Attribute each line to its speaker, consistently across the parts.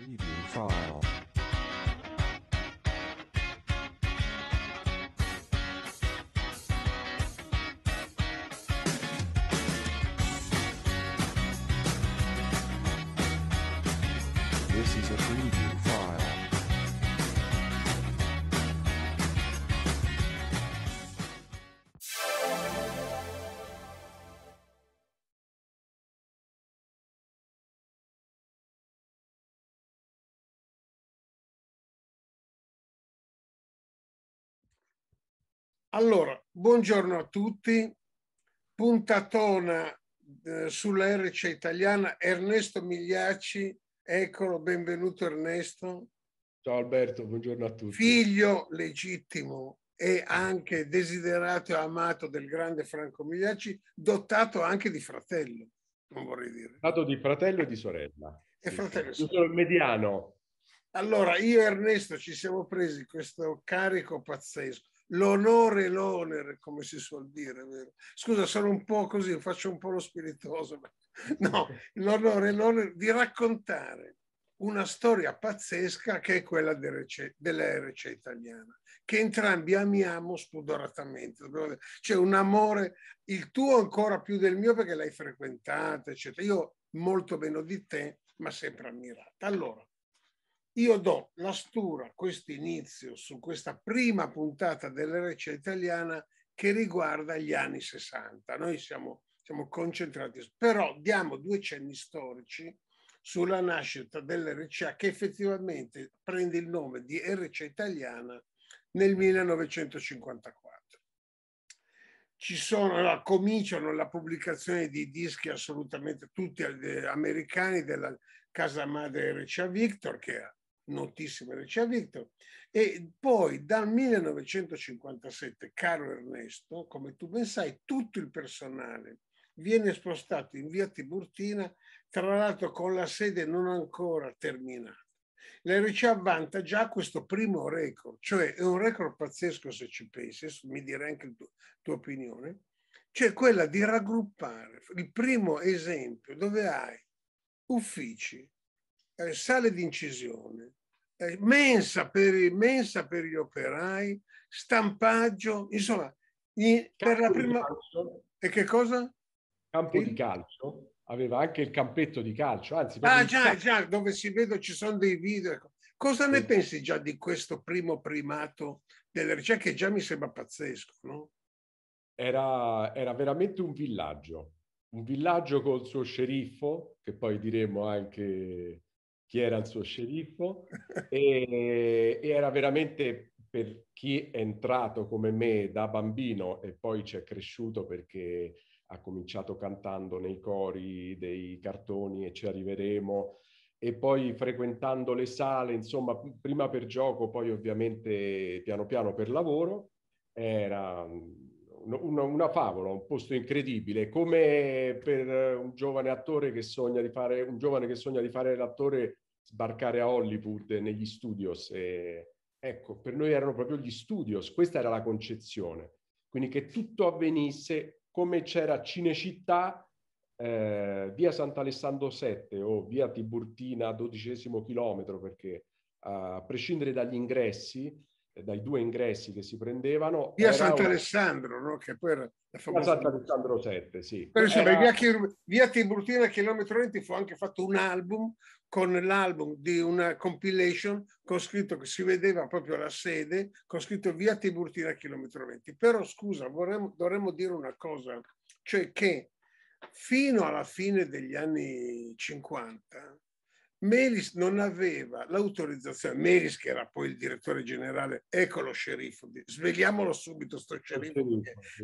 Speaker 1: Preview file.
Speaker 2: This is a preview. Allora, buongiorno a tutti. Puntatona
Speaker 3: eh, sulla RC italiana, Ernesto Migliacci. Eccolo, benvenuto Ernesto.
Speaker 2: Ciao Alberto, buongiorno a tutti.
Speaker 3: Figlio legittimo e anche desiderato e amato del grande Franco Migliacci, dotato
Speaker 2: anche di fratello, non vorrei dire. Dotato di fratello e di sorella. E fratello. Io sono il mediano.
Speaker 3: Allora, io e Ernesto ci siamo presi questo carico pazzesco l'onore e l'onere, come si suol dire. Vero? Scusa, sono un po' così, faccio un po' lo spiritoso, ma no, l'onore e l'onere di raccontare una storia pazzesca che è quella del della RC italiana, che entrambi amiamo spudoratamente. C'è un amore, il tuo ancora più del mio perché l'hai frequentata, eccetera. Io molto meno di te, ma sempre ammirata. Allora, io do la stura questo inizio su questa prima puntata dell'RC italiana che riguarda gli anni 60. Noi siamo, siamo concentrati, però diamo due cenni storici sulla nascita dell'RCA che effettivamente prende il nome di RCA italiana nel 1954. Ci sono, allora, cominciano la pubblicazione di dischi assolutamente tutti eh, americani della casa madre RCA Victor che notissimo recitadito. E poi dal 1957, caro Ernesto, come tu ben sai, tutto il personale viene spostato in via Tiburtina, tra l'altro con la sede non ancora terminata. L'RC avvanta già questo primo record, cioè è un record pazzesco se ci pensi, mi direi anche la tu, tua opinione, cioè quella di raggruppare il primo esempio dove hai uffici, eh, sale di incisione, mensa per, mensa per gli operai, stampaggio, insomma, in, per la prima... volta. E che cosa?
Speaker 2: Campo il... di calcio, aveva anche il campetto di calcio, anzi... Ah già,
Speaker 3: già, dove si vedono ci sono dei video. Ecco. Cosa sì. ne pensi già di questo primo primato delle ricerche
Speaker 2: che già mi sembra pazzesco, no? Era, era veramente un villaggio, un villaggio col suo sceriffo, che poi diremo anche chi era il suo sceriffo e, e era veramente per chi è entrato come me da bambino e poi ci è cresciuto perché ha cominciato cantando nei cori dei cartoni e ci arriveremo e poi frequentando le sale, insomma, prima per gioco, poi ovviamente piano piano per lavoro, era una, una favola, un posto incredibile, come per un giovane attore che sogna di fare, un giovane che sogna di fare l'attore sbarcare a Hollywood negli studios. E, ecco, per noi erano proprio gli studios, questa era la concezione. Quindi che tutto avvenisse come c'era Cinecittà, eh, via Sant'Alessandro 7 o via Tiburtina, dodicesimo chilometro, perché eh, a prescindere dagli ingressi, eh, dai due ingressi che si prendevano. Via Sant'Alessandro,
Speaker 3: un... no? che poi era
Speaker 2: la famosa... Via Sant'Alessandro 7, sì. Era... Esempio,
Speaker 3: via, via Tiburtina, chilometro 20, fu anche fatto un album con l'album di una compilation con scritto che si vedeva proprio la sede, con scritto via Tiburtina, chilometro 20. Però scusa, vorremmo, dovremmo dire una cosa, cioè che fino alla fine degli anni 50 Melis non aveva l'autorizzazione, Melis che era poi il direttore generale, eccolo sceriffo, svegliamolo subito sto sceriffo,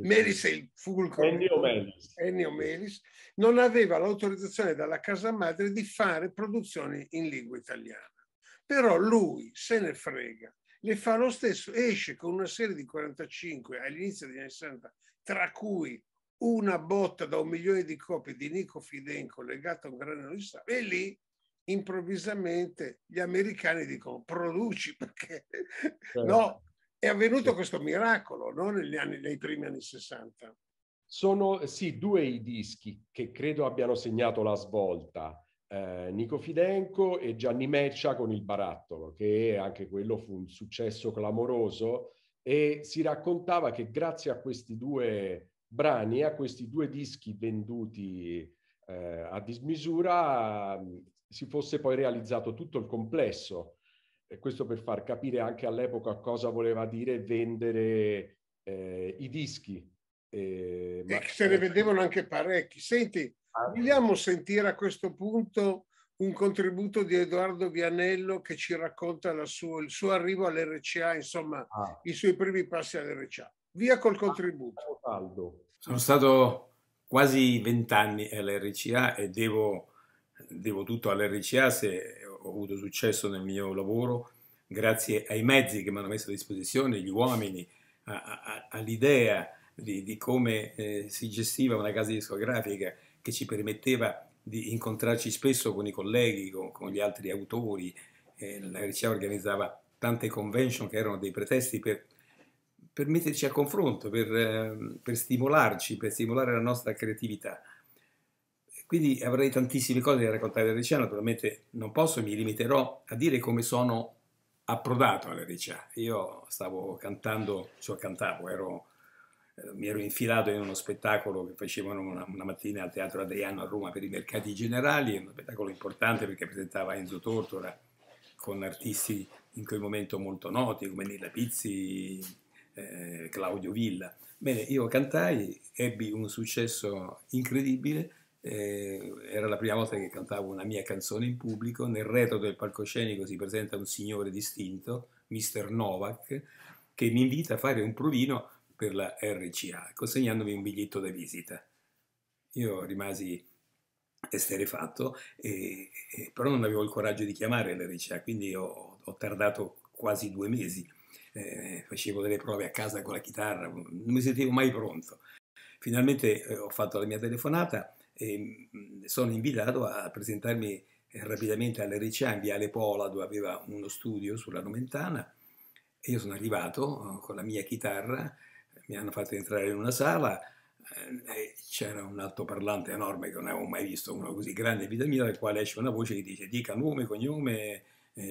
Speaker 3: Melis è il fulcro, Ennio Melis. Ennio Melis, non aveva l'autorizzazione dalla casa madre di fare produzioni in lingua italiana. Però lui se ne frega, le fa lo stesso, esce con una serie di 45 all'inizio degli anni 60, tra cui una botta da un milione di copie di Nico Fidenco legata a un granello di sale, e lì improvvisamente gli americani dicono produci perché sì. Certo. no, è avvenuto questo miracolo no? negli anni, nei primi anni 60.
Speaker 2: Sono sì due i dischi che credo abbiano segnato la svolta. Eh, Nico Fidenco e Gianni Meccia con il barattolo, che anche quello fu un successo clamoroso e si raccontava che grazie a questi due brani, a questi due dischi venduti eh, a dismisura, si fosse poi realizzato tutto il complesso. E questo per far capire anche all'epoca cosa voleva dire vendere eh, i dischi. Eh, ma... se ne eh, vendevano anche parecchi.
Speaker 3: Senti, ah, vogliamo sentire a questo punto un contributo di Edoardo Vianello che ci racconta suo, il suo arrivo all'RCA, insomma ah. i suoi primi passi all'RCA. Via col ah, contributo.
Speaker 1: Aldo. Sono stato quasi vent'anni all'RCA e devo devo tutto all'RCA se ho avuto successo nel mio lavoro grazie ai mezzi che mi hanno messo a disposizione, gli uomini, all'idea di, di, come eh, si gestiva una casa discografica che ci permetteva di incontrarci spesso con i colleghi, con, con gli altri autori. Eh, la RCA organizzava tante convention che erano dei pretesti per, per metterci a confronto, per, ehm, per stimolarci, per stimolare la nostra creatività. Quindi avrei tantissime cose da raccontare della dell'RCA, naturalmente non posso, mi limiterò a dire come sono approdato alla all'RCA. Io stavo cantando, cioè cantavo, ero, eh, mi ero infilato in uno spettacolo che facevano una, una, mattina al Teatro Adriano a Roma per i mercati generali, uno spettacolo importante perché presentava Enzo Tortora con artisti in quel momento molto noti come Nilla Pizzi, eh, Claudio Villa. Bene, io cantai, ebbi un successo incredibile eh, era la prima volta che cantavo una mia canzone in pubblico, nel retro del palcoscenico si presenta un signore distinto, Mr. Novak, che mi invita a fare un provino per la RCA, consegnandomi un biglietto da visita. Io rimasi esterefatto, e, e, però non avevo il coraggio di chiamare l'RCA, quindi ho, ho tardato quasi due mesi. Eh, facevo delle prove a casa con la chitarra, non mi sentivo mai pronto. Finalmente eh, ho fatto la mia telefonata e sono invitato a presentarmi eh, rapidamente alla RCA in Viale Pola dove aveva uno studio sulla Nomentana e io sono arrivato eh, con la mia chitarra, mi hanno fatto entrare in una sala eh, e c'era un altoparlante enorme che non avevo mai visto, uno così grande in vita mia, dal quale esce una voce che dice dica nome, cognome,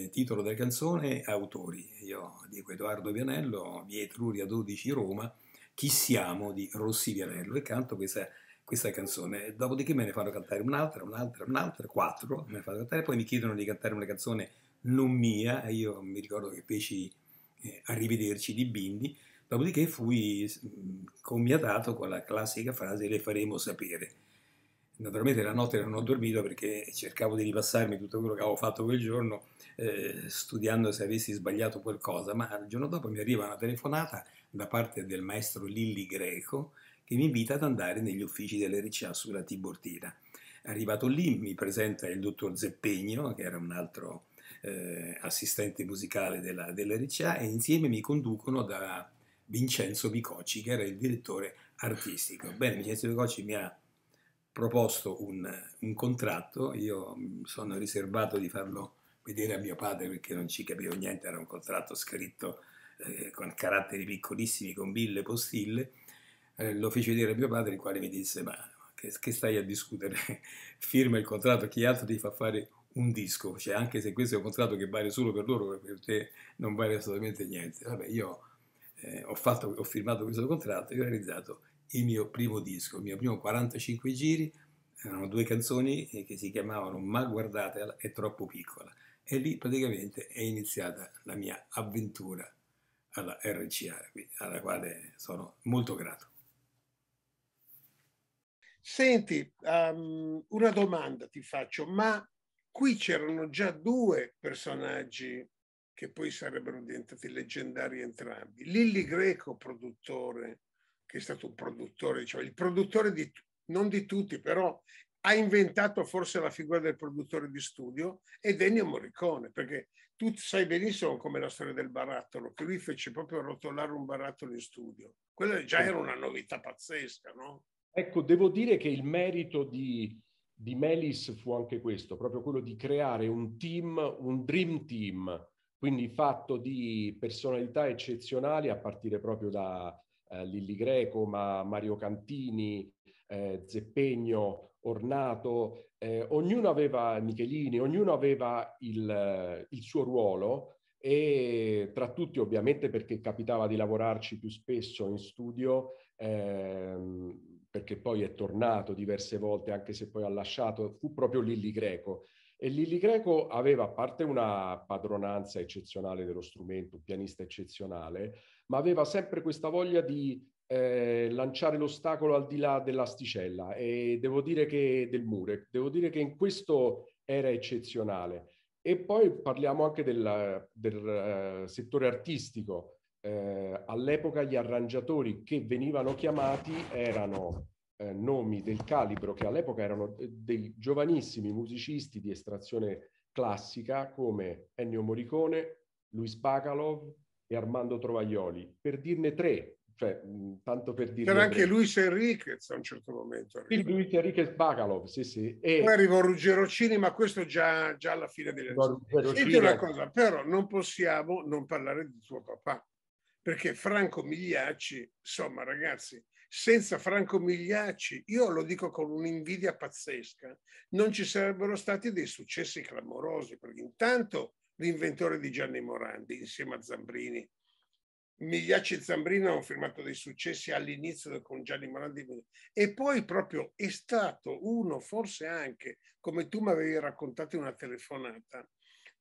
Speaker 1: titolo della canzone, autori. Io dico Edoardo Vianello, via Etruria 12 Roma, Chi siamo di Rossi Vianello e canto questa questa canzone, dopodiché me ne fanno cantare un'altra, un'altra, un'altra, quattro, me ne fanno cantare, poi mi chiedono di cantare una canzone non mia, e io mi ricordo che feci eh, Arrivederci di Bindi, dopodiché fui commiatato con la classica frase le faremo sapere. Naturalmente la notte non ho dormito perché cercavo di ripassarmi tutto quello che avevo fatto quel giorno eh, studiando se avessi sbagliato qualcosa, ma il giorno dopo mi arriva una telefonata da parte del maestro Lilli Greco che mi invita ad andare negli uffici dell'RCA sulla Tiburtina. Arrivato lì mi presenta il dottor Zeppegno, che era un altro eh, assistente musicale della, dell'RCA, e insieme mi conducono da Vincenzo Bicocci, che era il direttore artistico. Bene, Vincenzo Bicocci mi ha proposto un, un contratto, io mm, sono riservato di farlo vedere a mio padre perché non ci capivo niente, era un contratto scritto eh, con caratteri piccolissimi, con mille postille, eh, lo fece dire a mio padre, il quale mi disse, ma che, che stai a discutere? Firma il contratto, chi altro ti fa fare un disco? Cioè, anche se questo è un contratto che vale solo per loro, per te non vale assolutamente niente. Vabbè, io eh, ho, fatto, ho firmato questo contratto e ho realizzato il mio primo disco, il mio primo 45 giri, erano due canzoni eh, che si chiamavano Ma guardatela è troppo piccola e lì praticamente è iniziata la mia avventura alla RCA, alla quale sono molto grato. Senti,
Speaker 3: um, una domanda ti faccio, ma qui c'erano già due personaggi che poi sarebbero diventati leggendari entrambi. Lilli Greco, produttore, che è stato un produttore, cioè il produttore di, non di tutti, però ha inventato forse la figura del produttore di studio, ed Ennio Morricone, perché tu sai benissimo come la storia del barattolo, che lui fece proprio rotolare un barattolo in studio. Quella già era una novità pazzesca, no?
Speaker 2: Ecco, devo dire che il merito di, di Melis fu anche questo, proprio quello di creare un team, un dream team, quindi fatto di personalità eccezionali a partire proprio da eh, Lilli Greco, ma Mario Cantini, eh, Zeppegno, Ornato, eh, ognuno aveva Michelini, ognuno aveva il, il suo ruolo e tra tutti ovviamente perché capitava di lavorarci più spesso in studio, ehm, perché poi è tornato diverse volte, anche se poi ha lasciato, fu proprio Lilli Greco. E Lilli Greco aveva, a parte una padronanza eccezionale dello strumento, un pianista eccezionale, ma aveva sempre questa voglia di eh, lanciare l'ostacolo al di là dell'asticella e devo dire che del mure, devo dire che in questo era eccezionale. E poi parliamo anche del, del uh, settore artistico, eh, all'epoca gli arrangiatori che venivano chiamati erano eh, nomi del calibro che all'epoca erano eh, dei giovanissimi musicisti di estrazione classica come Ennio Morricone, Luis Bacalov e Armando Trovaglioli, per dirne tre. Cioè, tanto per dire. C'era anche Luis Enriquez a un certo momento. Sì, Luis Enriquez Bacalov, sì, sì. E... Poi arrivò Ruggero Cini, ma questo già, già alla fine delle... Senti una cosa,
Speaker 3: però non possiamo non parlare di tuo papà perché Franco Migliacci, insomma ragazzi, senza Franco Migliacci, io lo dico con un'invidia pazzesca, non ci sarebbero stati dei successi clamorosi, perché intanto l'inventore di Gianni Morandi insieme a Zambrini. Migliacci e Zambrini hanno firmato dei successi all'inizio con Gianni Morandi e poi proprio è stato uno, forse anche, come tu mi avevi raccontato in una telefonata,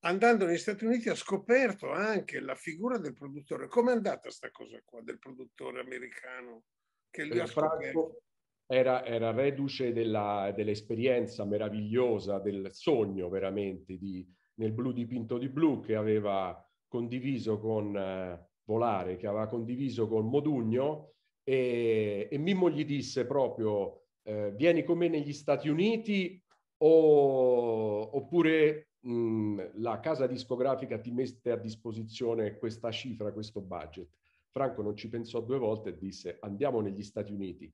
Speaker 3: andando negli Stati Uniti ha scoperto anche la figura del produttore. Com'è andata questa cosa qua del produttore americano che lui eh, ha scoperto?
Speaker 2: Era, era, reduce della, dell'esperienza meravigliosa, del sogno veramente di, nel blu dipinto di blu che aveva condiviso con eh, Volare, che aveva condiviso con Modugno e, e Mimmo gli disse proprio eh, vieni con me negli Stati Uniti o, oppure Mm, la casa discografica ti mette a disposizione questa cifra, questo budget. Franco non ci pensò due volte e disse andiamo negli Stati Uniti.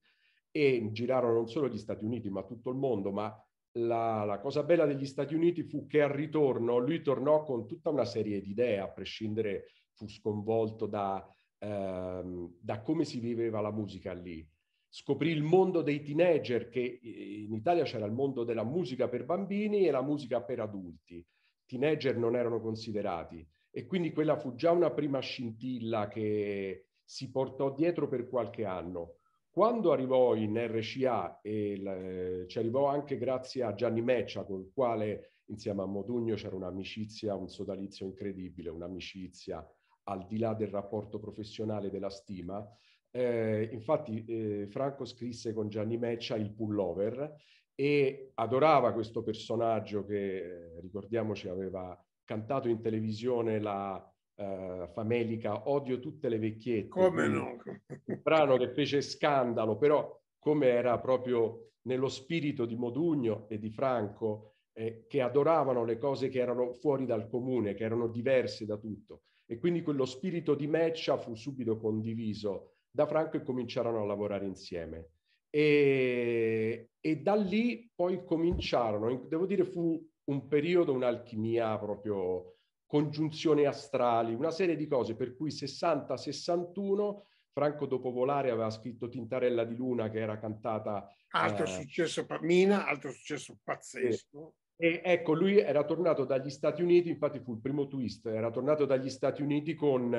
Speaker 2: E girarono non solo gli Stati Uniti, ma tutto il mondo. Ma la, la cosa bella degli Stati Uniti fu che al ritorno lui tornò con tutta una serie di idee, a prescindere, fu sconvolto da, ehm, da come si viveva la musica lì scoprì il mondo dei teenager, che eh, in Italia c'era il mondo della musica per bambini e la musica per adulti. Teenager non erano considerati e quindi quella fu già una prima scintilla che si portò dietro per qualche anno. Quando arrivò in RCA, e eh, ci arrivò anche grazie a Gianni Meccia, con il quale insieme a Modugno c'era un'amicizia, un sodalizio incredibile, un'amicizia al di là del rapporto professionale della stima, eh, infatti eh, Franco scrisse con Gianni Meccia il pullover e adorava questo personaggio che, eh, ricordiamoci, aveva cantato in televisione la eh, famelica Odio tutte le vecchiette. Come no? Un brano che fece scandalo, però come era proprio nello spirito di Modugno e di Franco, eh, che adoravano le cose che erano fuori dal comune, che erano diverse da tutto. E quindi quello spirito di Meccia fu subito condiviso da Franco e cominciarono a lavorare insieme. E, e da lì poi cominciarono, devo dire fu un periodo, un'alchimia proprio, congiunzioni astrali, una serie di cose per cui 60-61 Franco dopo volare aveva scritto Tintarella di Luna che era cantata... Altro eh, successo per Mina, altro successo
Speaker 1: pazzesco.
Speaker 2: E, e ecco, lui era tornato dagli Stati Uniti, infatti fu il primo twist, era tornato dagli Stati Uniti con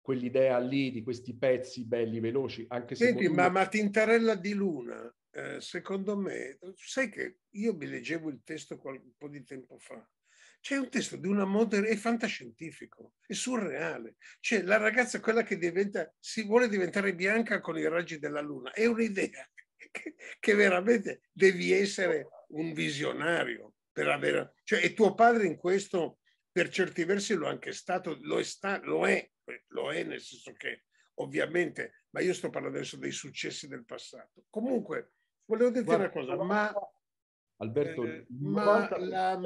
Speaker 2: quell'idea lì di questi pezzi belli, veloci, anche se... Senti, ma Martintarella di Luna, eh, secondo me,
Speaker 3: sai che io mi leggevo il testo un po' di tempo fa, c'è un testo di una moder- è fantascientifico, è surreale. Cioè, la ragazza, quella che diventa, si vuole diventare bianca con i raggi della luna, è un'idea che, che veramente devi essere un visionario per avere... Cioè, e tuo padre in questo, per certi versi, lo è anche stato, lo è, sta, lo è lo è nel senso che ovviamente, ma io sto parlando adesso dei successi del passato. Comunque, volevo dirti una cosa, ma,
Speaker 2: Alberto, eh, ma
Speaker 3: la,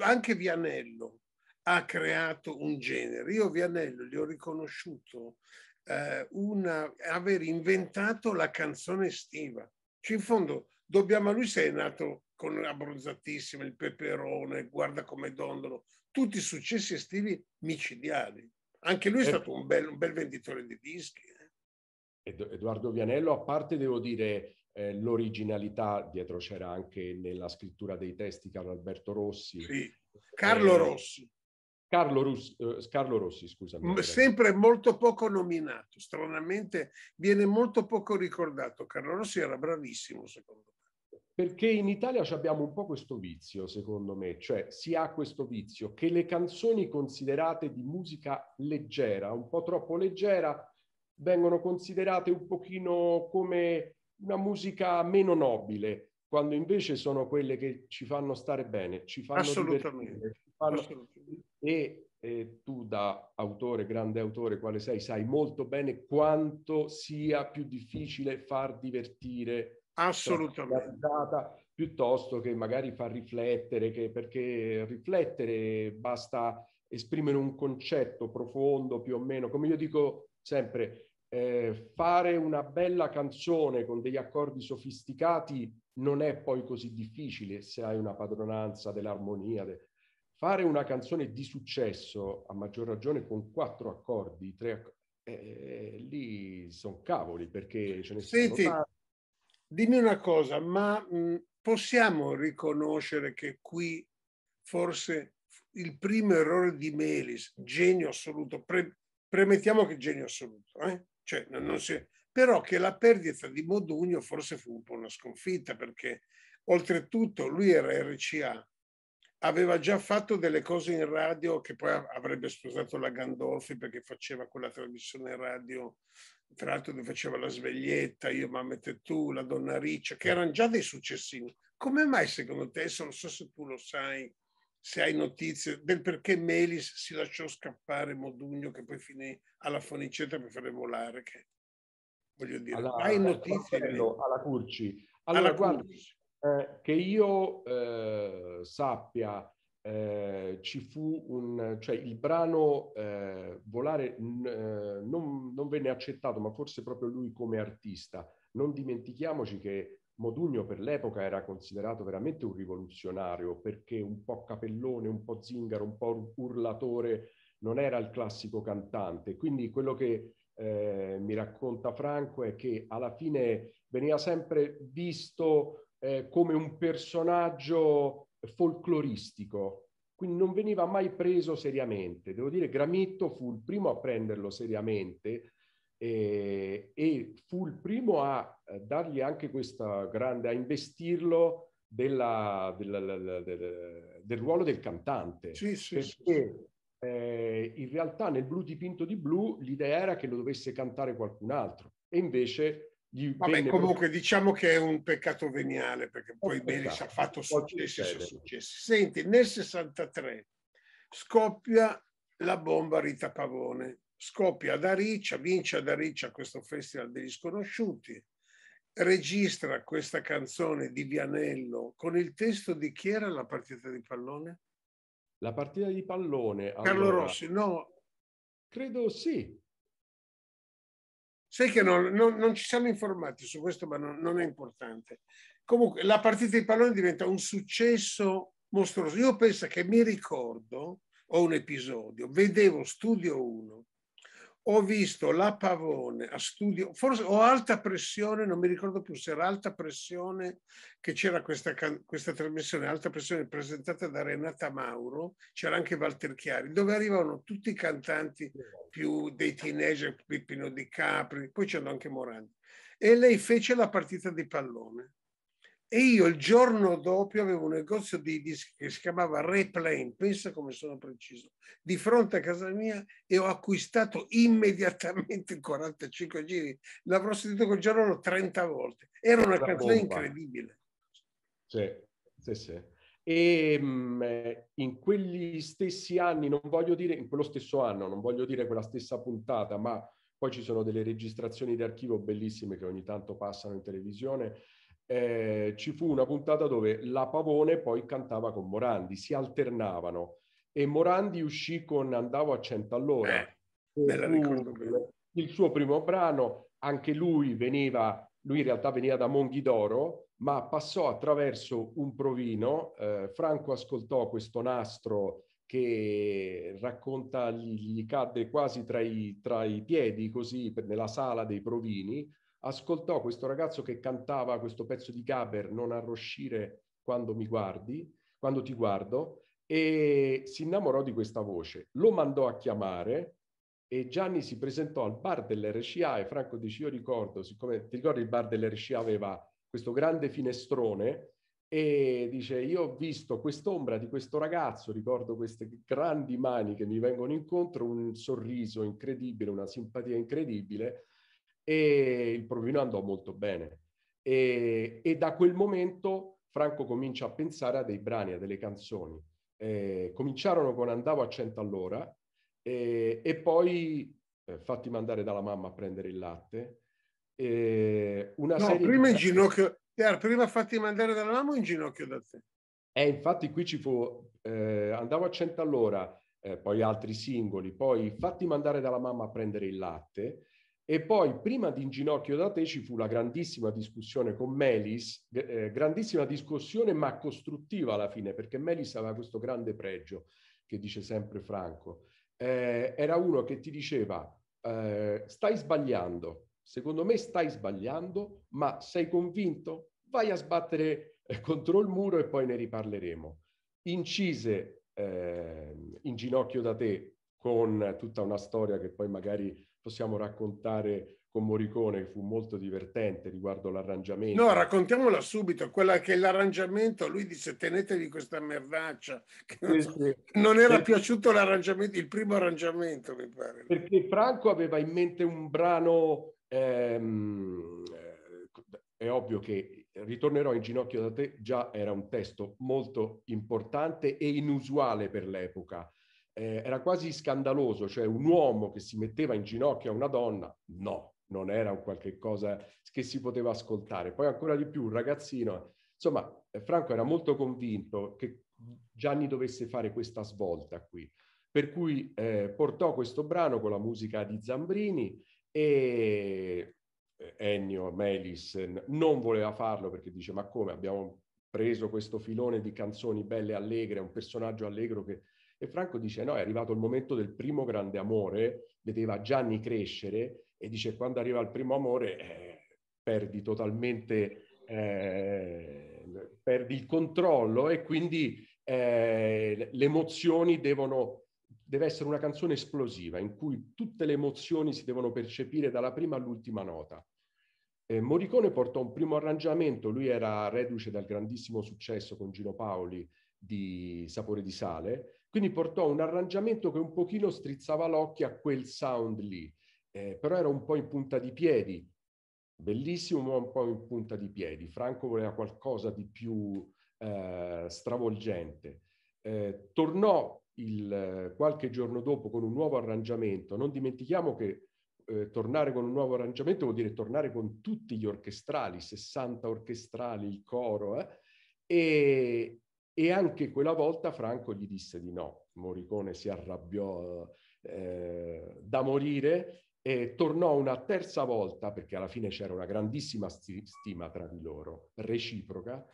Speaker 3: anche Vianello ha creato un genere. Io Vianello gli ho riconosciuto eh, una, aver inventato la canzone estiva. Cioè, in fondo, dobbiamo a lui sei nato con Abbronzatissima, il Peperone, Guarda come dondolo, tutti i successi
Speaker 2: estivi micidiali. Anche lui è eh. stato un bel, un bel venditore di dischi. Eh. Edoardo Vianello, a parte devo dire eh, l'originalità, dietro c'era anche nella scrittura dei testi Carlo Alberto Rossi. Sì.
Speaker 3: Carlo eh, Rossi.
Speaker 2: Carlo, Rus, eh, Carlo Rossi, scusami.
Speaker 3: Sempre molto poco nominato, stranamente
Speaker 2: viene molto poco ricordato.
Speaker 3: Carlo Rossi era
Speaker 2: bravissimo, secondo me. Perché in Italia abbiamo un po' questo vizio, secondo me, cioè si ha questo vizio che le canzoni considerate di musica leggera, un po' troppo leggera, vengono considerate un pochino come una musica meno nobile, quando invece sono quelle che ci fanno stare bene, ci fanno assolutamente.
Speaker 3: Ci fanno... assolutamente.
Speaker 2: E, e, eh, tu da autore, grande autore quale sei, sai molto bene quanto sia più difficile far divertire Certo, Assolutamente. Piuttosto che magari far riflettere, che, perché riflettere basta esprimere un concetto profondo più o meno. Come io dico sempre, eh, fare una bella canzone con degli accordi sofisticati non è poi così difficile se hai una padronanza dell'armonia. De... Fare una canzone di successo, a maggior ragione con quattro accordi, tre accordi, eh, lì sono cavoli perché ce ne Senti, sono Dimmi una cosa, ma
Speaker 3: possiamo riconoscere che qui forse il primo errore di Melis, genio assoluto, pre, premettiamo che genio assoluto, eh? cioè, si, però che la perdita di Modugno forse fu un po' una sconfitta perché oltretutto lui era RCA, aveva già fatto delle cose in radio che poi avrebbe sposato la Gandolfi perché faceva quella trasmissione radio tra l'altro dove faceva la sveglietta, io mamma te tu, la donna riccia, che erano già dei successini. Come mai secondo te, adesso non so se tu lo sai, se hai notizie del perché Melis si lasciò scappare Modugno che poi finì alla fonicetta per fare volare, che
Speaker 2: voglio dire, alla, hai notizie? Alla Curci. Allora, alla guarda, Curci. Eh, che io eh, sappia eh, ci fu un, cioè il brano eh, Volare n- eh, non, non venne accettato, ma forse proprio lui come artista. Non dimentichiamoci che Modugno per l'epoca era considerato veramente un rivoluzionario perché un po' capellone, un po' zingaro, un po' urlatore, non era il classico cantante. Quindi quello che eh, mi racconta Franco è che alla fine veniva sempre visto eh, come un personaggio folcloristico, quindi non veniva mai preso seriamente. Devo dire, Gramitto fu il primo a prenderlo seriamente eh, e fu il primo a eh, dargli anche questa grande, a investirlo della, della, della, del ruolo del cantante. Sì, sì, perché eh, in realtà nel blu dipinto di blu l'idea era che lo dovesse cantare qualcun altro e invece gli Vabbè, comunque diciamo che è un peccato veniale perché poi oh, esatto,
Speaker 3: Beris ha fatto successi su successi. Senti, nel 63 scoppia la bomba Rita Pavone, scoppia da Riccia, vince da Riccia questo Festival degli Sconosciuti, registra questa canzone di Vianello con il testo di chi era la partita di pallone? La partita di pallone. Carlo allora... Rossi, no. Credo sì, Sai che non, non, non ci siamo informati su questo, ma non, non, è importante. Comunque, la partita di pallone diventa un successo mostruoso. Io penso che mi ricordo, ho un episodio, vedevo Studio 1 ho visto la Pavone a studio, forse ho alta pressione, non mi ricordo più se era alta pressione che c'era questa, questa trasmissione, alta pressione presentata da Renata Mauro, c'era anche Walter Chiari, dove arrivavano tutti i cantanti più dei teenager, Pippino Di Capri, poi c'erano anche Morandi. E lei fece la partita di pallone e io il giorno dopo avevo un negozio di dischi che si chiamava Replane, pensa come sono preciso, di fronte a casa mia e ho acquistato immediatamente 45 giri.
Speaker 2: L'avrò sentito quel giorno 30 volte. Era una, canzone incredibile. Sì, sì, sì. E ehm, in quegli stessi anni, non voglio dire, in quello stesso anno, non voglio dire quella stessa puntata, ma poi ci sono delle registrazioni d'archivo bellissime che ogni tanto passano in televisione eh, ci fu una puntata dove la Pavone poi cantava con Morandi, si alternavano e Morandi uscì con Andavo a 100 all'ora. Eh,
Speaker 1: fu,
Speaker 2: il suo primo brano, anche lui veniva, lui in realtà veniva da Monghidoro, ma passò attraverso un provino. Eh, Franco ascoltò questo nastro che racconta, gli, gli cadde quasi tra i, tra i piedi, così per, nella sala dei provini ascoltò questo ragazzo che cantava questo pezzo di Gaber, Non arroscire quando mi guardi, quando ti guardo, e si innamorò di questa voce. Lo mandò a chiamare e Gianni si presentò al bar dell'RCA e Franco dice, io ricordo, siccome ti ricordi il bar dell'RCA aveva questo grande finestrone e dice io ho visto quest'ombra di questo ragazzo, ricordo queste grandi mani che mi vengono incontro, un sorriso incredibile, una simpatia incredibile e il provino andò molto bene. E, e, da quel momento Franco comincia a pensare a dei brani, a delle canzoni. Eh, cominciarono con Andavo a 100 all'ora eh, e poi eh, Fatti mandare dalla mamma a prendere il latte. una no, serie prima di... in ginocchio, era prima Fatti mandare dalla mamma o in ginocchio da te? E eh, infatti qui ci fu eh, Andavo a 100 all'ora, eh, poi altri singoli, poi Fatti mandare dalla mamma a prendere il latte e poi, prima di Inginocchio da te, ci fu la grandissima discussione con Melis, eh, grandissima discussione ma costruttiva alla fine, perché Melis aveva questo grande pregio, che dice sempre Franco. Eh, era uno che ti diceva, eh, stai sbagliando, secondo me stai sbagliando, ma sei convinto? Vai a sbattere eh, contro il muro e poi ne riparleremo. Incise eh, in ginocchio da te con tutta una storia che poi magari possiamo raccontare con Morricone, che fu molto divertente riguardo l'arrangiamento. No,
Speaker 3: raccontiamola subito, quella che l'arrangiamento, lui disse tenetevi questa merdaccia, non, sì, sì. non, era sì. piaciuto l'arrangiamento, il primo arrangiamento mi pare.
Speaker 2: Perché Franco aveva in mente un brano, ehm, eh, è ovvio che Ritornerò in ginocchio da te già era un testo molto importante e inusuale per l'epoca eh, era quasi scandaloso, cioè un uomo che si metteva in ginocchio a una donna, no, non era un qualche cosa che si poteva ascoltare. Poi ancora di più un ragazzino, insomma, eh, Franco era molto convinto che Gianni dovesse fare questa svolta qui, per cui eh, portò questo brano con la musica di Zambrini e eh, Ennio Melis non voleva farlo perché dice ma come abbiamo preso questo filone di canzoni belle e allegre, un personaggio allegro che e Franco dice no, è arrivato il momento del primo grande amore, vedeva Gianni crescere e dice quando arriva il primo amore eh, perdi totalmente, eh, perdi il controllo e quindi eh, le emozioni devono, deve essere una canzone esplosiva in cui tutte le emozioni si devono percepire dalla prima all'ultima nota. Eh, Morricone portò un primo arrangiamento, lui era reduce dal grandissimo successo con Gino Paoli di Sapore di Sale, quindi portò un arrangiamento che un pochino strizzava l'occhio a quel sound lì, eh, però era un po' in punta di piedi, bellissimo ma un po' in punta di piedi. Franco voleva qualcosa di più eh, stravolgente. Eh, tornò il, eh, qualche giorno dopo con un nuovo arrangiamento. Non dimentichiamo che eh, tornare con un nuovo arrangiamento vuol dire tornare con tutti gli orchestrali, 60 orchestrali, il coro, eh? e, e anche quella volta Franco gli disse di no. Morricone si arrabbiò eh, da morire e tornò una terza volta, perché alla fine c'era una grandissima stima tra di loro, reciproca,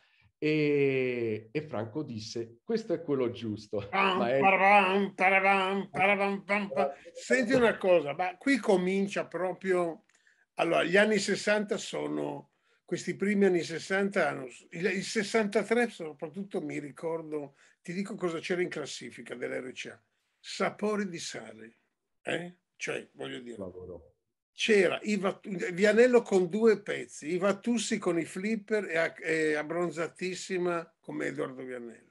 Speaker 2: e, e, Franco disse questo è quello giusto
Speaker 3: senti una cosa ma qui comincia proprio allora gli anni 60 sono questi primi anni 60 hanno, il, 63 soprattutto mi ricordo, ti dico cosa c'era in classifica dell'RCA, sapori di sale, eh? cioè voglio dire, Lavoro. c'era Vat- Vianello con due pezzi, i Vattussi con i flipper e, e abbronzatissima come Edoardo Vianello.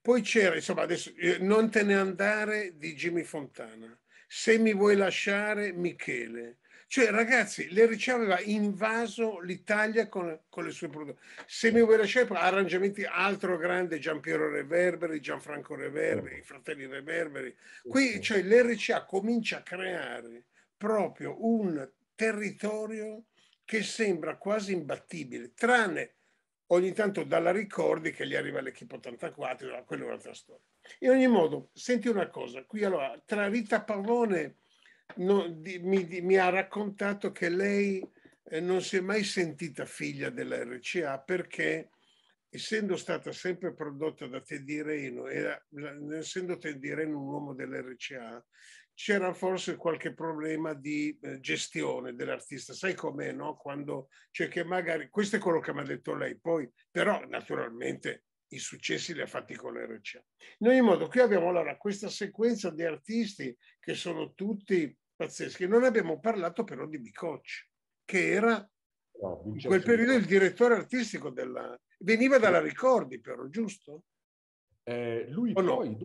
Speaker 3: Poi c'era, insomma, adesso eh, non te ne andare di Jimmy Fontana. Se mi vuoi lasciare, Michele. Cioè, ragazzi, l'RC aveva invaso l'Italia con, con le sue produzioni. Se mi vuoi lasciare, arrangiamenti altro grande, Gian Piero Reverberi, Gianfranco Reverberi, mm. i fratelli Reverberi. Qui, cioè, l'RCA ah, comincia a creare proprio un territorio che sembra quasi imbattibile, tranne ogni tanto dalla ricordi che gli arriva l'equipo 84, quella è un'altra storia. In ogni modo, senti una cosa, qui allora, tra Rita Pavone no, di, mi, di, mi, ha raccontato che lei eh, non si è mai sentita figlia della RCA perché essendo stata sempre prodotta da Teddy Reno e essendo Teddy Reno un uomo dell'RCA, c'era forse qualche problema di eh, gestione dell'artista. Sai com'è, no? Quando, cioè che magari, questo è quello che mi ha detto lei, poi, però naturalmente i successi li ha fatti con l'RC. In ogni modo, qui abbiamo allora questa sequenza di artisti che sono tutti pazzeschi. Non abbiamo parlato però di Bicocci, che era no, in quel periodo il direttore artistico della... Veniva dalla
Speaker 2: Ricordi, però, giusto? Eh, lui, poi, no?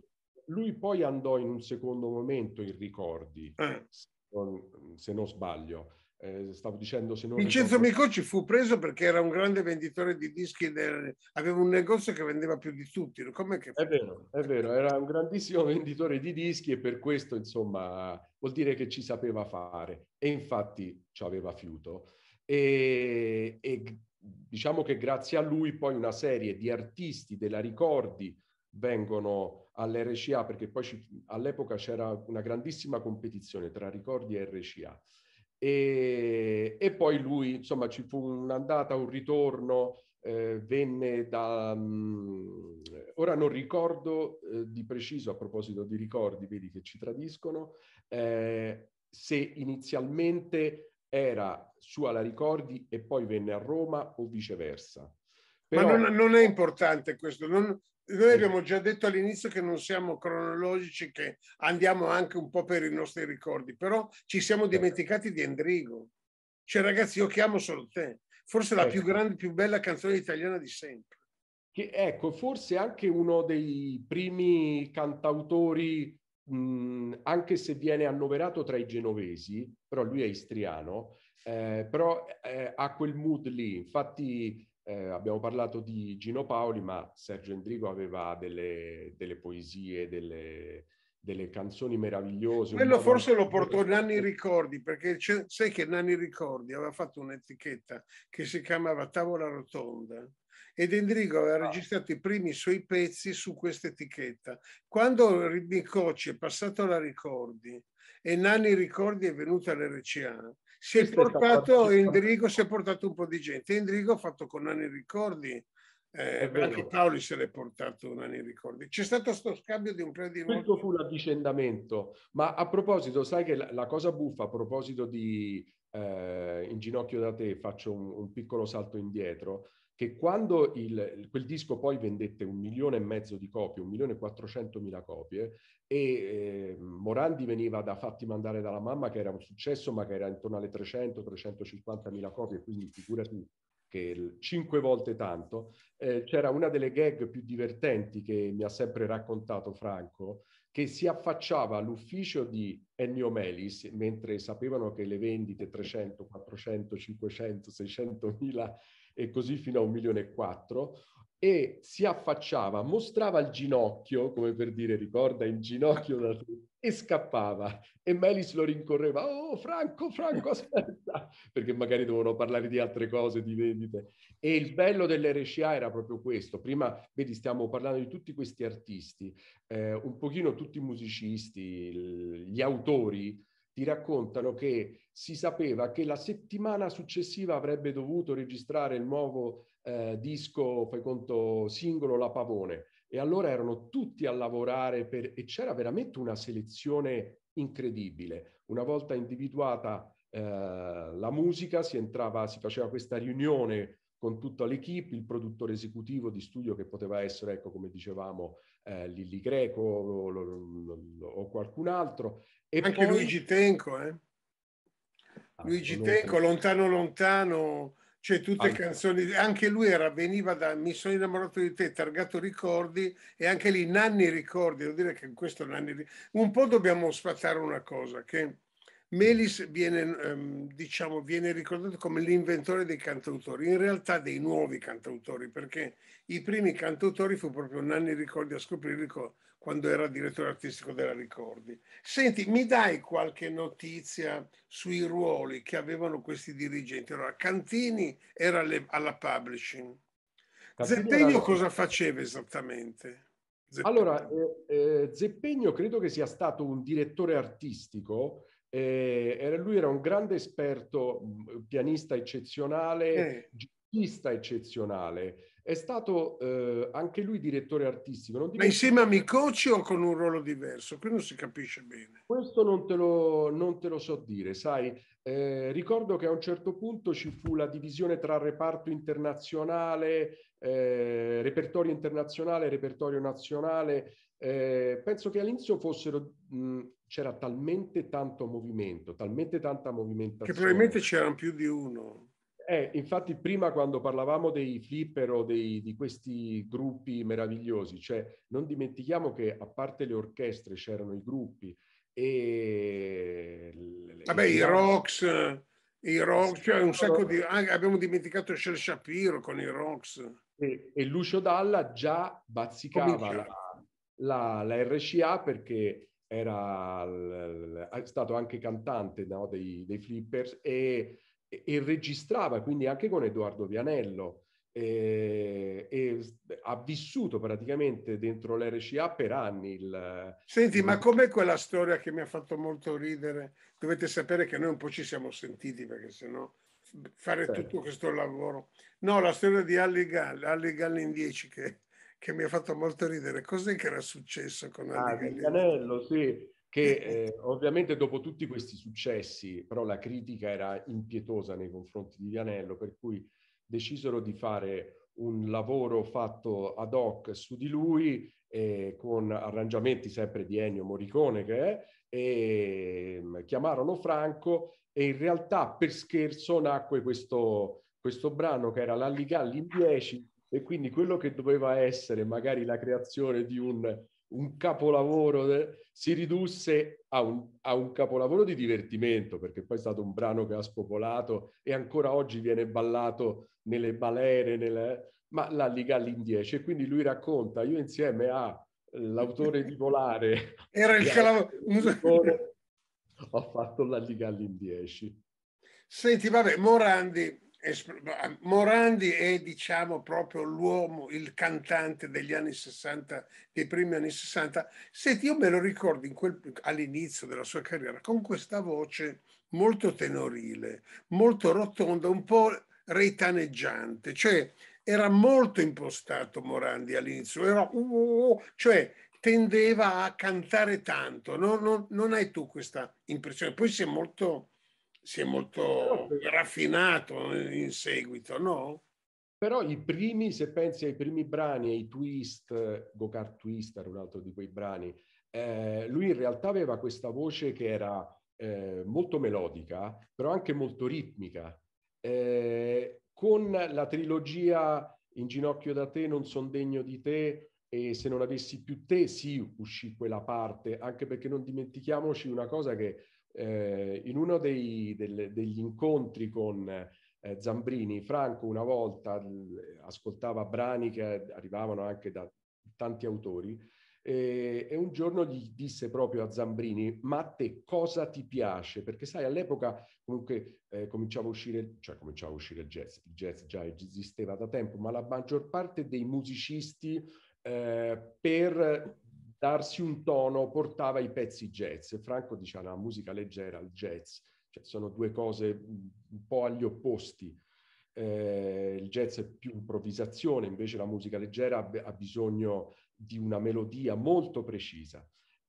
Speaker 2: lui, poi, andò in un secondo momento in Ricordi, eh. se non sbaglio eh, stavo dicendo se non Vincenzo
Speaker 3: ricordo... Micocci fu preso perché era un grande venditore di dischi, del... aveva un negozio che vendeva più di tutti. Che... È vero,
Speaker 2: è vero, era un grandissimo venditore di dischi e per questo insomma vuol dire che ci sapeva fare e infatti ci aveva fiuto. E, e diciamo che grazie a lui poi una serie di artisti della Ricordi vengono all'RCA perché poi ci... all'epoca c'era una grandissima competizione tra Ricordi e RCA e, e poi lui, insomma, ci fu un'andata, un ritorno, eh, venne da... Mh, mm, ora non ricordo eh, di preciso, a proposito di ricordi, vedi che ci tradiscono, eh, se inizialmente era su alla Ricordi e poi venne a Roma o viceversa. Però... Ma non, non, è
Speaker 3: importante questo, non, noi eh. abbiamo già detto all'inizio che non siamo cronologici, che andiamo anche un po' per i nostri ricordi, però ci siamo certo. dimenticati di Endrigo. Cioè,
Speaker 2: ragazzi, io chiamo solo te. Forse la più certo. grande, più bella canzone italiana di sempre. Che, ecco, forse anche uno dei primi cantautori, mh, anche se viene annoverato tra i genovesi, però lui è istriano, eh, però eh, ha quel mood lì. Infatti eh, abbiamo parlato di Gino Paoli, ma Sergio Endrigo aveva delle, delle poesie, delle, delle, canzoni meravigliose. Quello forse lo portò
Speaker 3: Nanni Ricordi, perché sai che Nanni Ricordi aveva fatto un'etichetta che si chiamava Tavola Rotonda ed Endrigo aveva ah. registrato i primi suoi pezzi su questa etichetta. Quando Ribicocci è passato alla Ricordi e Nanni Ricordi è venuta all'RCA, si è portato, Endrigo si è portato un po' di gente. Endrigo ha fatto con Nani Ricordi, eh, anche
Speaker 2: Paoli se l'è portato Nani Ricordi. C'è stato questo scambio di un paio di Questo fu l'avvicendamento. Ma a proposito, sai che la, la cosa buffa, a proposito di eh, In ginocchio da te, faccio un, un piccolo salto indietro che quando il, quel disco poi vendette un milione e mezzo di copie, un milione e quattrocentomila copie, e eh, Morandi veniva da Fatti mandare dalla mamma che era un successo ma che era intorno alle 300-350 mila copie quindi figurati che cinque volte tanto eh, c'era una delle gag più divertenti che mi ha sempre raccontato Franco che si affacciava all'ufficio di Ennio Melis mentre sapevano che le vendite 300, 400, 500, 600 mila e così fino a un milione e quattro e si affacciava, mostrava il ginocchio, come per dire ricorda in ginocchio una tua, e scappava. E Melis lo rincorreva, oh Franco, Franco, aspetta, perché magari dovevano parlare di altre cose, di vendite. E il bello dell'RCA era proprio questo. Prima, vedi, stiamo parlando di tutti questi artisti, eh, un pochino tutti i musicisti, gli autori, ti raccontano che si sapeva che la settimana successiva avrebbe dovuto registrare il nuovo eh, disco, fai conto, singolo La Pavone. E allora erano tutti a lavorare per... e c'era veramente una selezione incredibile. Una volta individuata eh, la musica, si entrava, si faceva questa riunione con tutta l'equipe, il produttore esecutivo di studio che poteva essere, ecco, come dicevamo, eh, Lilli Greco o, o, o, qualcun altro. E Anche poi... Luigi Tenco, eh? Ah, Luigi Tenco, lontano
Speaker 3: lontano, cioè tutte All... canzoni, anche lui era, veniva da Mi sono innamorato di te, targato ricordi e anche lì Nanni ricordi, devo dire che questo Nanni... Un po' dobbiamo sfatare una cosa, che Melis viene, ehm, diciamo, viene ricordato come l'inventore dei cantautori, in realtà dei nuovi cantautori, perché i primi cantautori fu proprio Nanni Ricordi a scoprire quando era direttore artistico della Ricordi. Senti, mi dai qualche notizia sui ruoli che avevano questi dirigenti? Allora, Cantini era alle, alla publishing.
Speaker 2: Cantini era... cosa
Speaker 3: faceva esattamente? Zeppegno. Allora,
Speaker 2: eh, eh, Zeppegno credo che sia stato un direttore artistico, eh, era, lui era un grande esperto, mm, pianista eccezionale, eh artista eccezionale, è stato eh, anche lui direttore artistico. Non Ma insieme a Micocci o con un ruolo diverso? Qui non si capisce bene. Questo non te lo, non te lo so dire, sai. Eh, ricordo che a un certo punto ci fu la divisione tra reparto internazionale, eh, repertorio internazionale e repertorio nazionale. Eh, penso che all'inizio fossero mh, c'era talmente tanto movimento, talmente tanta movimentazione. Che probabilmente c'erano più di uno. Eh, infatti prima quando parlavamo dei flipper o dei, di questi gruppi meravigliosi, cioè non dimentichiamo che a parte le orchestre c'erano i gruppi e... Vabbè, i Rocks, i Rocks, cioè un sacco di... Ah,
Speaker 3: abbiamo dimenticato Shel Shapiro con i Rocks.
Speaker 2: E, e Lucio Dalla già bazzicava la, la, la RCA perché era l, l, è stato anche cantante no, dei, dei Flippers e e, registrava quindi anche con Edoardo Vianello eh, e, e, ha vissuto praticamente dentro l'RCA per anni. Il,
Speaker 3: Senti, il... ma com'è quella storia che mi ha fatto molto ridere? Dovete sapere che noi un po' ci siamo sentiti perché sennò fare certo. tutto questo lavoro. No, la storia di Ali Gall, Ali Gall in 10 che, che mi ha fatto molto ridere. Cos'è che era successo con Ali ah, Gall?
Speaker 2: Canello, sì che eh, ovviamente dopo tutti questi successi, però la critica era impietosa nei confronti di Vianello, per cui decisero di fare un lavoro fatto ad hoc su di lui eh, con arrangiamenti sempre di Ennio Morricone che è, e mm, chiamarono Franco e in realtà per scherzo nacque questo, questo brano che era l'Alligalli in 10 e quindi quello che doveva essere magari la creazione di un un capolavoro, de... si ridusse a un, a un, capolavoro di divertimento, perché poi è stato un brano che ha spopolato e ancora oggi viene ballato nelle balere, nelle... ma la Liga in 10. E quindi lui racconta, io insieme all'autore di Volare... Era il calavoro... Ho fatto la Liga in 10. Senti, vabbè,
Speaker 3: Morandi Ah, Morandi è diciamo proprio l'uomo, il cantante degli anni 60, dei primi anni 60. Senti, io me lo ricordo all'inizio della sua carriera con questa voce molto tenorile, molto rotonda, un po' reitaneggiante, cioè era molto impostato Morandi all'inizio, era, uh, uh, cioè tendeva a cantare tanto, no, no, non hai tu questa impressione, poi si è molto si è molto raffinato in seguito,
Speaker 2: no? Però i primi, se pensi ai primi brani, ai twist, Go Kart Twist era un altro di quei brani, eh, lui in realtà aveva questa voce che era eh, molto melodica, però anche molto ritmica. Eh, con la trilogia In ginocchio da te, Non son degno di te e Se non avessi più te, sì, uscì quella parte, anche perché non dimentichiamoci una cosa che eh, in uno dei, del, degli incontri con eh, Zambrini, Franco una volta l- ascoltava brani che arrivavano anche da tanti autori e, e un giorno gli disse proprio a Zambrini, ma a te cosa ti piace? Perché sai, all'epoca comunque eh, cominciava a uscire, cioè cominciava a uscire il jazz, il jazz già esisteva da tempo, ma la maggior parte dei musicisti eh, per darsi un tono portava i pezzi jazz. E Franco diceva ah, la musica leggera il jazz, cioè sono due cose mm, un po' agli opposti. Eh, il jazz è più improvvisazione, invece la musica leggera ha, ha bisogno di una melodia molto precisa.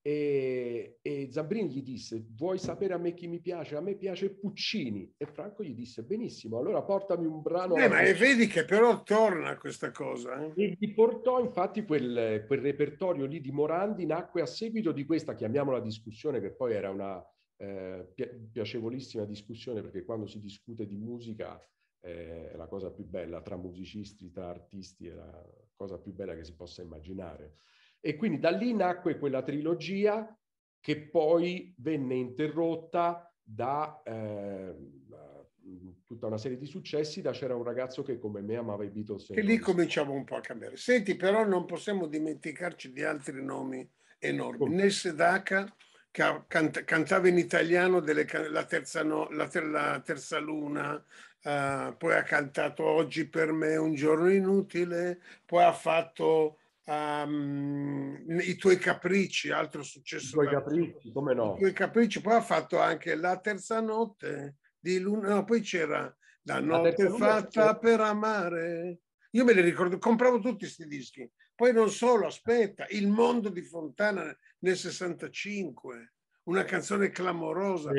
Speaker 2: E, e Zabrini gli disse, vuoi sapere a me chi mi piace? A me piace Puccini. E Franco gli disse, benissimo, allora portami un brano. Eh, ma vedi che però torna questa cosa. Eh? E gli portò infatti quel, quel repertorio lì di Morandi, nacque a seguito di questa, chiamiamola discussione, che poi era una, eh, piacevolissima discussione perché quando si discute di musica eh, è la cosa più bella tra musicisti, tra artisti, è la cosa più bella che si possa immaginare. E quindi da lì nacque quella trilogia che poi venne interrotta da ehm, eh, tutta una serie di successi, da c'era un ragazzo che come me amava i Beatles. E lì cominciamo un po' a cambiare. Senti,
Speaker 3: però non possiamo dimenticarci di altri nomi enormi. Come? Nel Sedaka canta, cantava in italiano delle, la, terza no, la, ter, la, terza luna, uh, poi ha cantato Oggi per me un giorno inutile, poi ha fatto um, i tuoi capricci, altro successo. I tuoi capricci, come no? I tuoi capricci, poi ha fatto anche la terza notte di luna, no, poi c'era la notte la fatta per amare. Io me li ricordo, compravo tutti questi dischi. Poi non solo, aspetta, Il mondo di Fontana nel 65, una canzone clamorosa,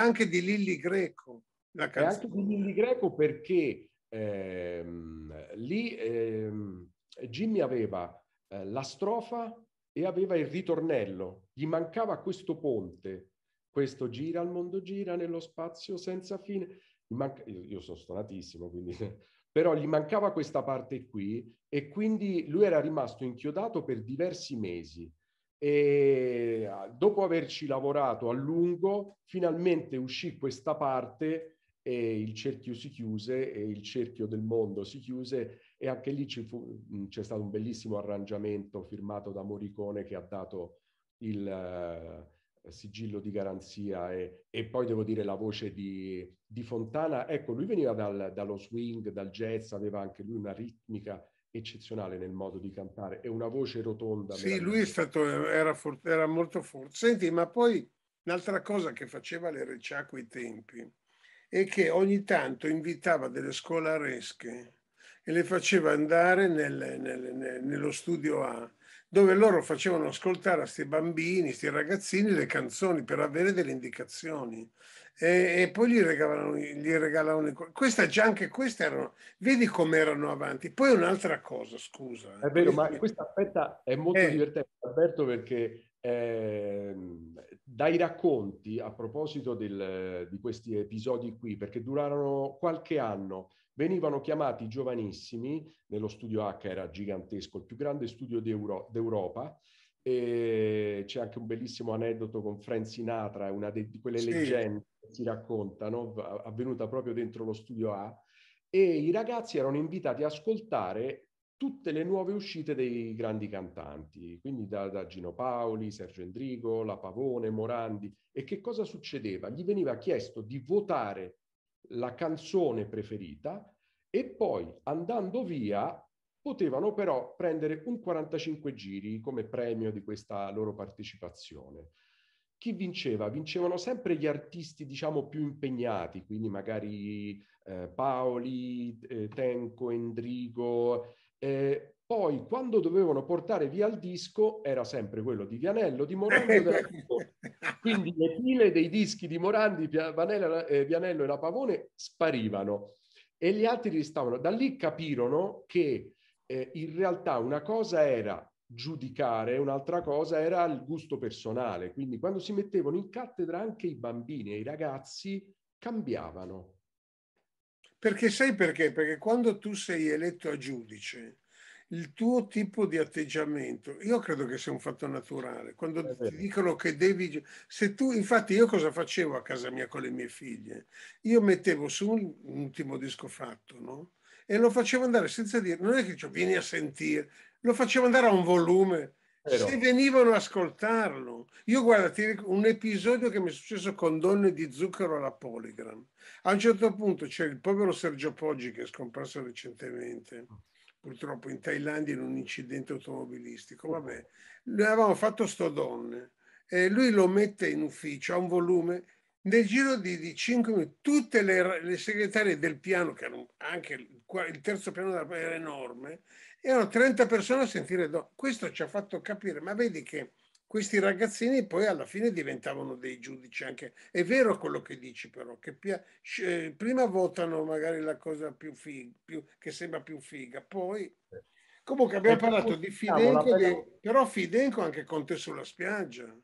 Speaker 3: anche di Lilli Greco. La canzone. E
Speaker 2: anche di Lilli Greco perché ehm, lì ehm, Jimmy aveva eh, la strofa e aveva il ritornello, gli mancava questo ponte, questo gira al mondo, gira nello spazio senza fine. Manca... Io, io, sono stonatissimo, quindi... però gli mancava questa parte qui e quindi lui era rimasto inchiodato per diversi mesi e ah, dopo averci lavorato a lungo finalmente uscì questa parte e il cerchio si chiuse e il cerchio del mondo si chiuse e anche lì fu, c'è stato un bellissimo arrangiamento firmato da Moricone che ha dato il uh, sigillo di garanzia e, e, poi devo dire la voce di, di Fontana. Ecco, lui veniva dal, dallo swing, dal jazz, aveva anche lui una ritmica eccezionale nel modo di cantare e una voce rotonda. Sì, lui è stato, era,
Speaker 3: for, era molto forte. Senti, ma poi un'altra cosa che faceva le Recià quei tempi è che ogni tanto invitava delle scolaresche e le faceva andare nel, nel, nello studio A, dove loro facevano ascoltare a questi bambini, questi ragazzini, le canzoni per avere delle indicazioni. E, e poi gli regalavano, gli regalavano questa, già anche queste erano, vedi come erano avanti. Poi un'altra cosa, scusa.
Speaker 2: Eh. È vero, ma questa aspetta è molto eh. divertente, Alberto, perché eh, dai racconti a proposito del, di questi episodi qui, perché durarono qualche anno, venivano chiamati giovanissimi, nello studio H era gigantesco, il più grande studio d'Euro- d'Europa, e c'è anche un bellissimo aneddoto con Frank Sinatra, una de- quelle sì. leggende che si raccontano, avvenuta proprio dentro lo studio A, e i ragazzi erano invitati a ascoltare tutte le nuove uscite dei grandi cantanti, quindi da, da Gino Paoli, Sergio Endrigo, La Pavone, Morandi. E che cosa succedeva? Gli veniva chiesto di votare la canzone preferita e poi andando via potevano però prendere un 45 giri come premio di questa loro partecipazione. Chi vinceva? Vincevano sempre gli artisti, diciamo, più impegnati, quindi magari eh, Paoli, eh, Tenco, Endrigo, eh, poi, quando dovevano portare via il disco, era sempre quello di Vianello, di Morandi. Quindi le pile dei dischi di Morandi, Vanella, eh, Vianello e la Pavone sparivano e gli altri restavano. Da lì capirono che eh, in realtà una cosa era giudicare, un'altra cosa era il gusto personale. Quindi quando si mettevano in cattedra anche i bambini e i ragazzi cambiavano.
Speaker 3: Perché sai perché? Perché quando tu sei eletto a giudice, il tuo tipo di atteggiamento, io credo che sia un fatto naturale. Quando ti dicono che devi... Se tu, infatti io cosa facevo a casa mia con le mie figlie? Io mettevo su un ultimo disco fatto, no? E lo facevo andare senza dire, non è che cioè, vieni a sentire, lo facevo andare a un volume. Però. Se venivano a ascoltarlo, io guarda, ti ricordo un episodio che mi è successo con donne di zucchero alla Polygram. A un certo punto c'è il povero Sergio Poggi che è scomparso recentemente. Mm purtroppo in Thailandia in un incidente automobilistico. Vabbè, noi avevamo fatto Sto Donne e lui lo mette in ufficio, ha un volume, nel giro di, di 5 minuti tutte le, le, segretarie del piano, che erano anche il, il terzo piano era enorme, erano 30 persone a sentire Donne. Questo ci ha fatto capire, ma vedi che questi ragazzini poi alla fine diventavano dei giudici anche. È vero quello che dici però, che eh, prima votano magari la cosa più figa, più, che sembra più figa, poi... Comunque abbiamo eh, parlato di Fidenco, di, però Fidenco anche con te sulla spiaggia,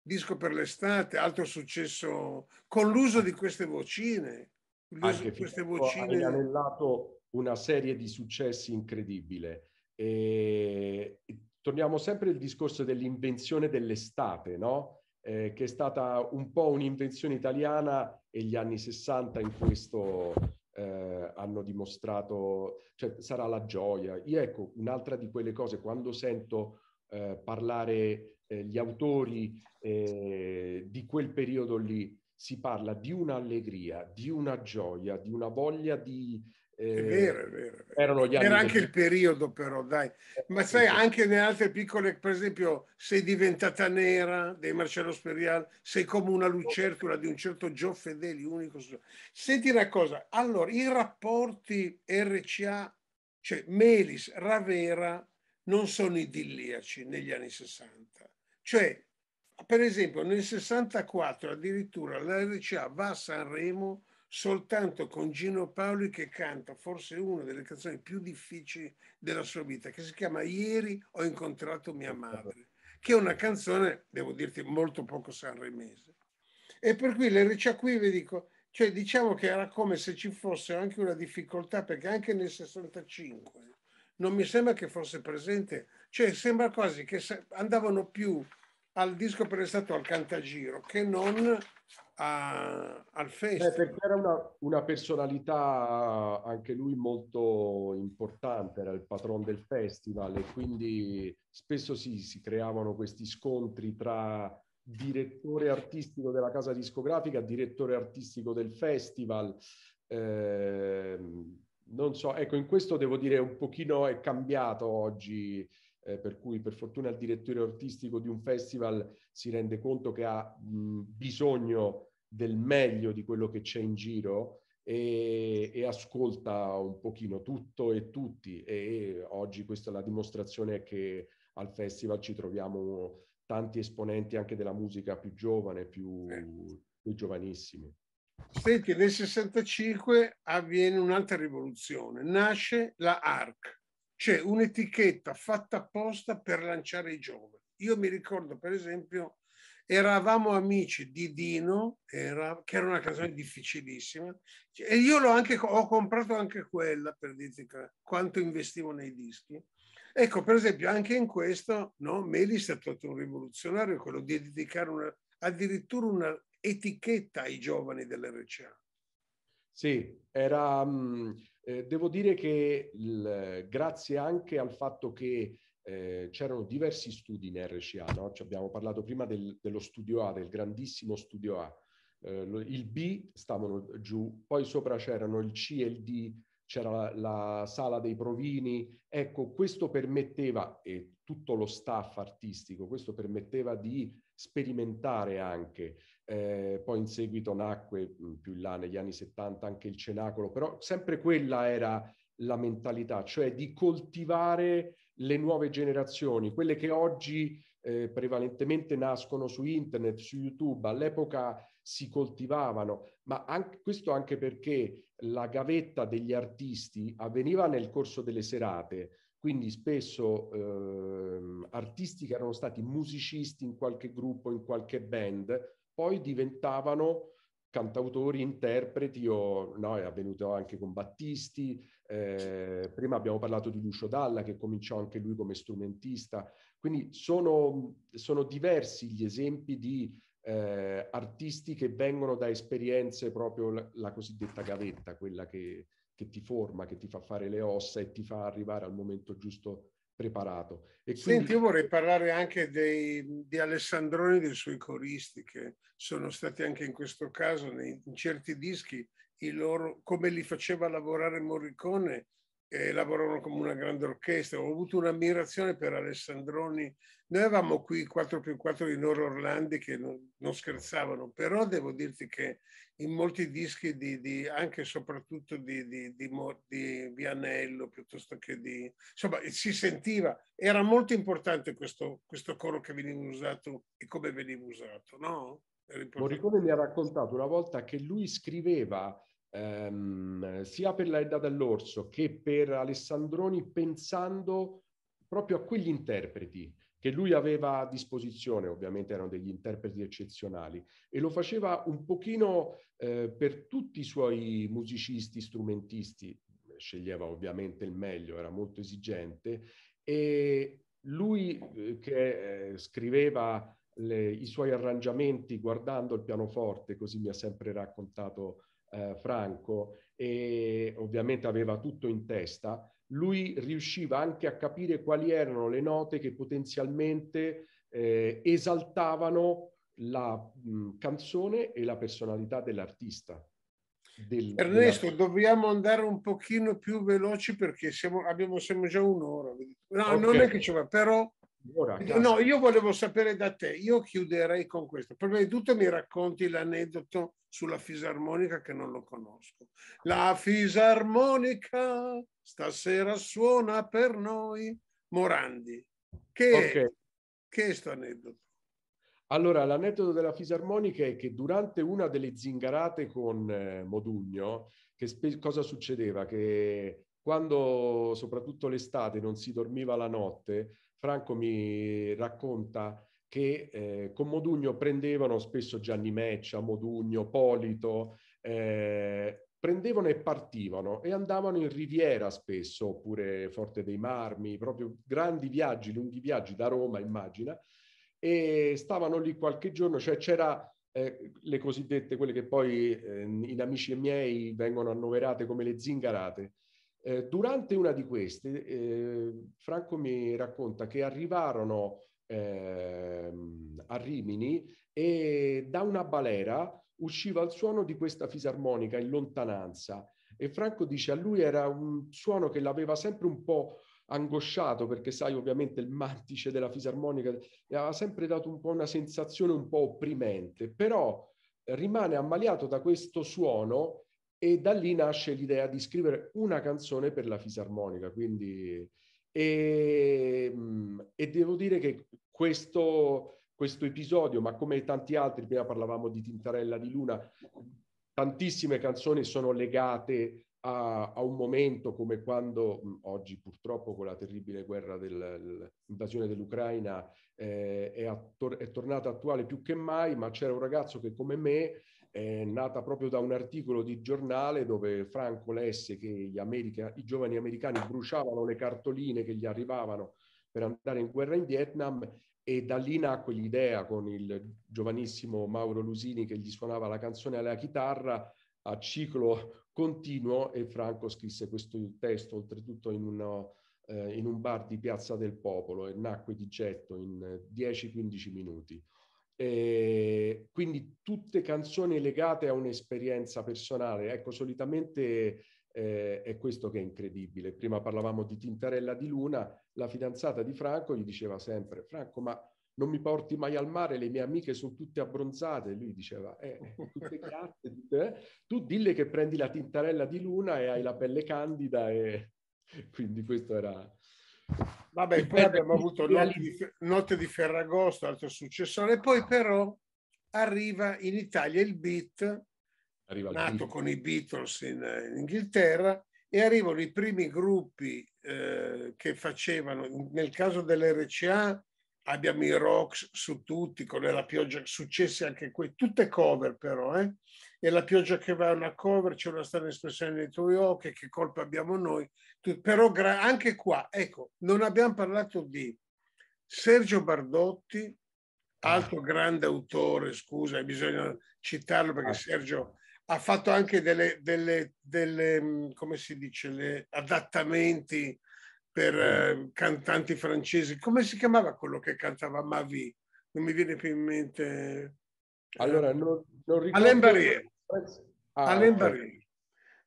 Speaker 3: disco per l'estate, altro successo con l'uso di queste vocine. L'uso di queste vocine. Ha
Speaker 2: annellato una serie di successi incredibile. E torniamo sempre al discorso dell'invenzione dell'estate, no? eh, che è stata un po' un'invenzione italiana e gli anni 60 in questo eh, hanno dimostrato, cioè sarà la gioia. Io ecco, un'altra di quelle cose, quando sento eh, parlare eh, gli autori eh, di quel periodo lì, si parla di un'allegria, di una gioia, di una voglia di, è vero, è vero. È vero. Era anche del... il periodo però, dai.
Speaker 3: Eh, Ma sai, anche nelle altre piccole, per esempio, sei diventata nera dei Marcello Sperial, sei come una lucertola di un certo Gio Fedeli, unico. Senti una cosa, allora, i rapporti RCA, cioè Melis, Ravera, non sono idilliaci negli anni 60. Cioè, per esempio, nel 64 addirittura la RCA va a Sanremo soltanto con Gino Paoli che canta forse una delle canzoni più difficili della sua vita, che si chiama Ieri ho incontrato mia madre, che è una canzone, devo dirti, molto poco sanremese. E per cui le vi dico, cioè diciamo che era come se ci fosse anche una difficoltà, perché anche nel 65 non mi sembra che fosse presente, cioè sembra quasi che andavano più al disco prestato al
Speaker 2: cantagiro che non a, al eh, festival. Eh, perché era una, una, personalità anche lui molto importante, era il patron del festival e quindi spesso sì, si creavano questi scontri tra direttore artistico della casa discografica, direttore artistico del festival. Eh, non so, ecco, in questo devo dire un pochino è cambiato oggi eh, per cui per fortuna il direttore artistico di un festival si rende conto che ha mh, bisogno del meglio di quello che c'è in giro e, e, ascolta un pochino tutto e tutti e oggi questa è la dimostrazione che al festival ci troviamo tanti esponenti anche della musica più giovane, più, più giovanissimi.
Speaker 3: Senti, nel 65 avviene un'altra rivoluzione, nasce la ARC, cioè un'etichetta fatta apposta per lanciare i giovani. Io mi ricordo per esempio Eravamo amici di Dino, era, che era una canzone difficilissima, e io l'ho anche, ho comprato anche quella per dirti quanto investivo nei dischi. Ecco, per esempio, anche in questo no, Melis è stato un rivoluzionario, quello di dedicare una,
Speaker 2: addirittura un'etichetta ai giovani dell'RCA. Sì, era, mm, eh, devo dire che il, grazie anche al fatto che eh, c'erano diversi studi in RCA, no? Ci abbiamo parlato prima del, dello studio A, del grandissimo studio A, eh, lo, il B stavano giù, poi sopra c'erano il C e il D, c'era la, la, sala dei provini, ecco questo permetteva, e tutto lo staff artistico, questo permetteva di sperimentare anche, eh, poi in seguito nacque mm, più in là negli anni 70 anche il cenacolo, però sempre quella era la mentalità, cioè di coltivare le nuove generazioni, quelle che oggi eh, prevalentemente nascono su internet, su YouTube, all'epoca si coltivavano, ma anche, questo anche perché la gavetta degli artisti avveniva nel corso delle serate, quindi spesso eh, artisti che erano stati musicisti in qualche gruppo, in qualche band, poi diventavano cantautori, interpreti, o no, è avvenuto anche con Battisti, eh, prima abbiamo parlato di Lucio Dalla che cominciò anche lui come strumentista, quindi sono, sono diversi gli esempi di eh, artisti che vengono da esperienze proprio la, la cosiddetta gavetta, quella che, che, ti forma, che ti fa fare le ossa e ti fa arrivare al momento giusto preparato. E quindi... Senti, io vorrei parlare anche dei, di
Speaker 3: Alessandrone e dei suoi coristi che sono stati anche in questo caso nei, in certi dischi loro, come li faceva lavorare Morricone, eh, lavoravano come una grande orchestra. Ho avuto un'ammirazione per Alessandroni. Noi avevamo qui 4 più 4 di Noro Orlandi che non, non, scherzavano, però devo dirti che in molti dischi, di, di, anche e soprattutto di, di, di, Vianello, piuttosto che di... insomma, si sentiva, era molto importante questo, questo coro che veniva usato e come veniva usato, no?
Speaker 2: Morricone mi ha raccontato una volta che lui scriveva ehm, sia per la Edda dall'Orso che per Alessandroni pensando proprio a quegli interpreti che lui aveva a disposizione, ovviamente erano degli interpreti eccezionali, e lo faceva un pochino eh, per tutti i suoi musicisti, strumentisti, sceglieva ovviamente il meglio, era molto esigente, e lui eh, che eh, scriveva le, i suoi arrangiamenti guardando il pianoforte, così mi ha sempre raccontato eh, Franco e ovviamente aveva tutto in testa, lui riusciva anche a capire quali erano le note che potenzialmente eh, esaltavano la mh, canzone e la personalità dell'artista. Del, Ernesto, della...
Speaker 3: dobbiamo andare un pochino più veloci perché siamo, abbiamo, siamo già un'ora. No, okay. non è che ci va, però
Speaker 2: Ora, no,
Speaker 3: io volevo sapere da te, io chiuderei con questo. Prima di tutto mi racconti l'aneddoto sulla fisarmonica che non lo conosco. La fisarmonica stasera suona per noi
Speaker 2: Morandi. Che, okay. che è questo aneddoto? Allora, l'aneddoto della fisarmonica è che durante una delle zingarate con eh, Modugno, che spe- cosa succedeva? Che quando soprattutto l'estate non si dormiva la notte, Franco mi racconta che eh, con Modugno prendevano spesso Gianni Meccia, Modugno, Polito, eh, prendevano e partivano e andavano in Riviera spesso, oppure Forte dei Marmi, proprio grandi viaggi, lunghi viaggi da Roma, immagina, e stavano lì qualche giorno, cioè c'era eh, le cosiddette, quelle che poi eh, in Amici miei vengono annoverate come le zingarate, eh, durante una di queste, eh, Franco mi racconta che arrivarono ehm, a Rimini e da una balera usciva il suono di questa fisarmonica in lontananza e Franco dice a lui era un suono che l'aveva sempre un po' angosciato perché sai ovviamente il mantice della fisarmonica gli aveva sempre dato un po' una sensazione un po' opprimente, però rimane ammaliato da questo suono e da lì nasce l'idea di scrivere una canzone per la fisarmonica, quindi... E, ehm, e devo dire che questo, questo episodio, ma come tanti altri, prima parlavamo di Tintarella di Luna, tantissime canzoni sono legate a, a un momento come quando oggi purtroppo con la terribile guerra dell'invasione dell'Ucraina eh, è, attor- è tornata attuale più che mai, ma c'era un ragazzo che come me è nata proprio da un articolo di giornale dove Franco lesse che America, i giovani americani bruciavano le cartoline che gli arrivavano per andare in guerra in Vietnam e da lì nacque l'idea con il giovanissimo Mauro Lusini che gli suonava la canzone alla chitarra a ciclo continuo e Franco scrisse questo testo oltretutto in, una, eh, in un bar di Piazza del Popolo e nacque di getto in 10-15 eh, minuti. E ehm, quindi tutte canzoni legate a un'esperienza personale. Ecco, solitamente eh, è questo che è incredibile. Prima parlavamo di Tintarella di Luna, la fidanzata di Franco gli diceva sempre, Franco, ma non mi porti mai al mare, le mie amiche sono tutte abbronzate. Lui diceva, eh, eh tutte chiatte, eh? tu dille che prendi la Tintarella di Luna e hai la pelle candida. E... Quindi questo era Vabbè, poi abbiamo avuto notte di, notte di Ferragosto, altro successore, poi però
Speaker 3: arriva in Italia il beat, arriva nato con i Beatles in, in, Inghilterra, e arrivano i primi gruppi eh, che facevano, nel caso dell'RCA, abbiamo i rocks su tutti, con la pioggia, successe anche qui, tutte cover però, eh? e la pioggia che va a una cover, c'è una strana espressione nei tuoi occhi, che colpa abbiamo noi, tu, però gra- anche qua, ecco, non abbiamo parlato di Sergio Bardotti, ah. altro grande autore, scusa, eh, bisogna citarlo perché ah. Sergio ha fatto anche delle, delle, delle mm, come si dice, le adattamenti per eh, cantanti francesi. Come si chiamava quello che cantava Mavi? Non mi viene più in mente. Eh, allora, non,
Speaker 2: non
Speaker 1: ricordo. Alain Barrier.
Speaker 3: Ah, Alain certo. Barrier.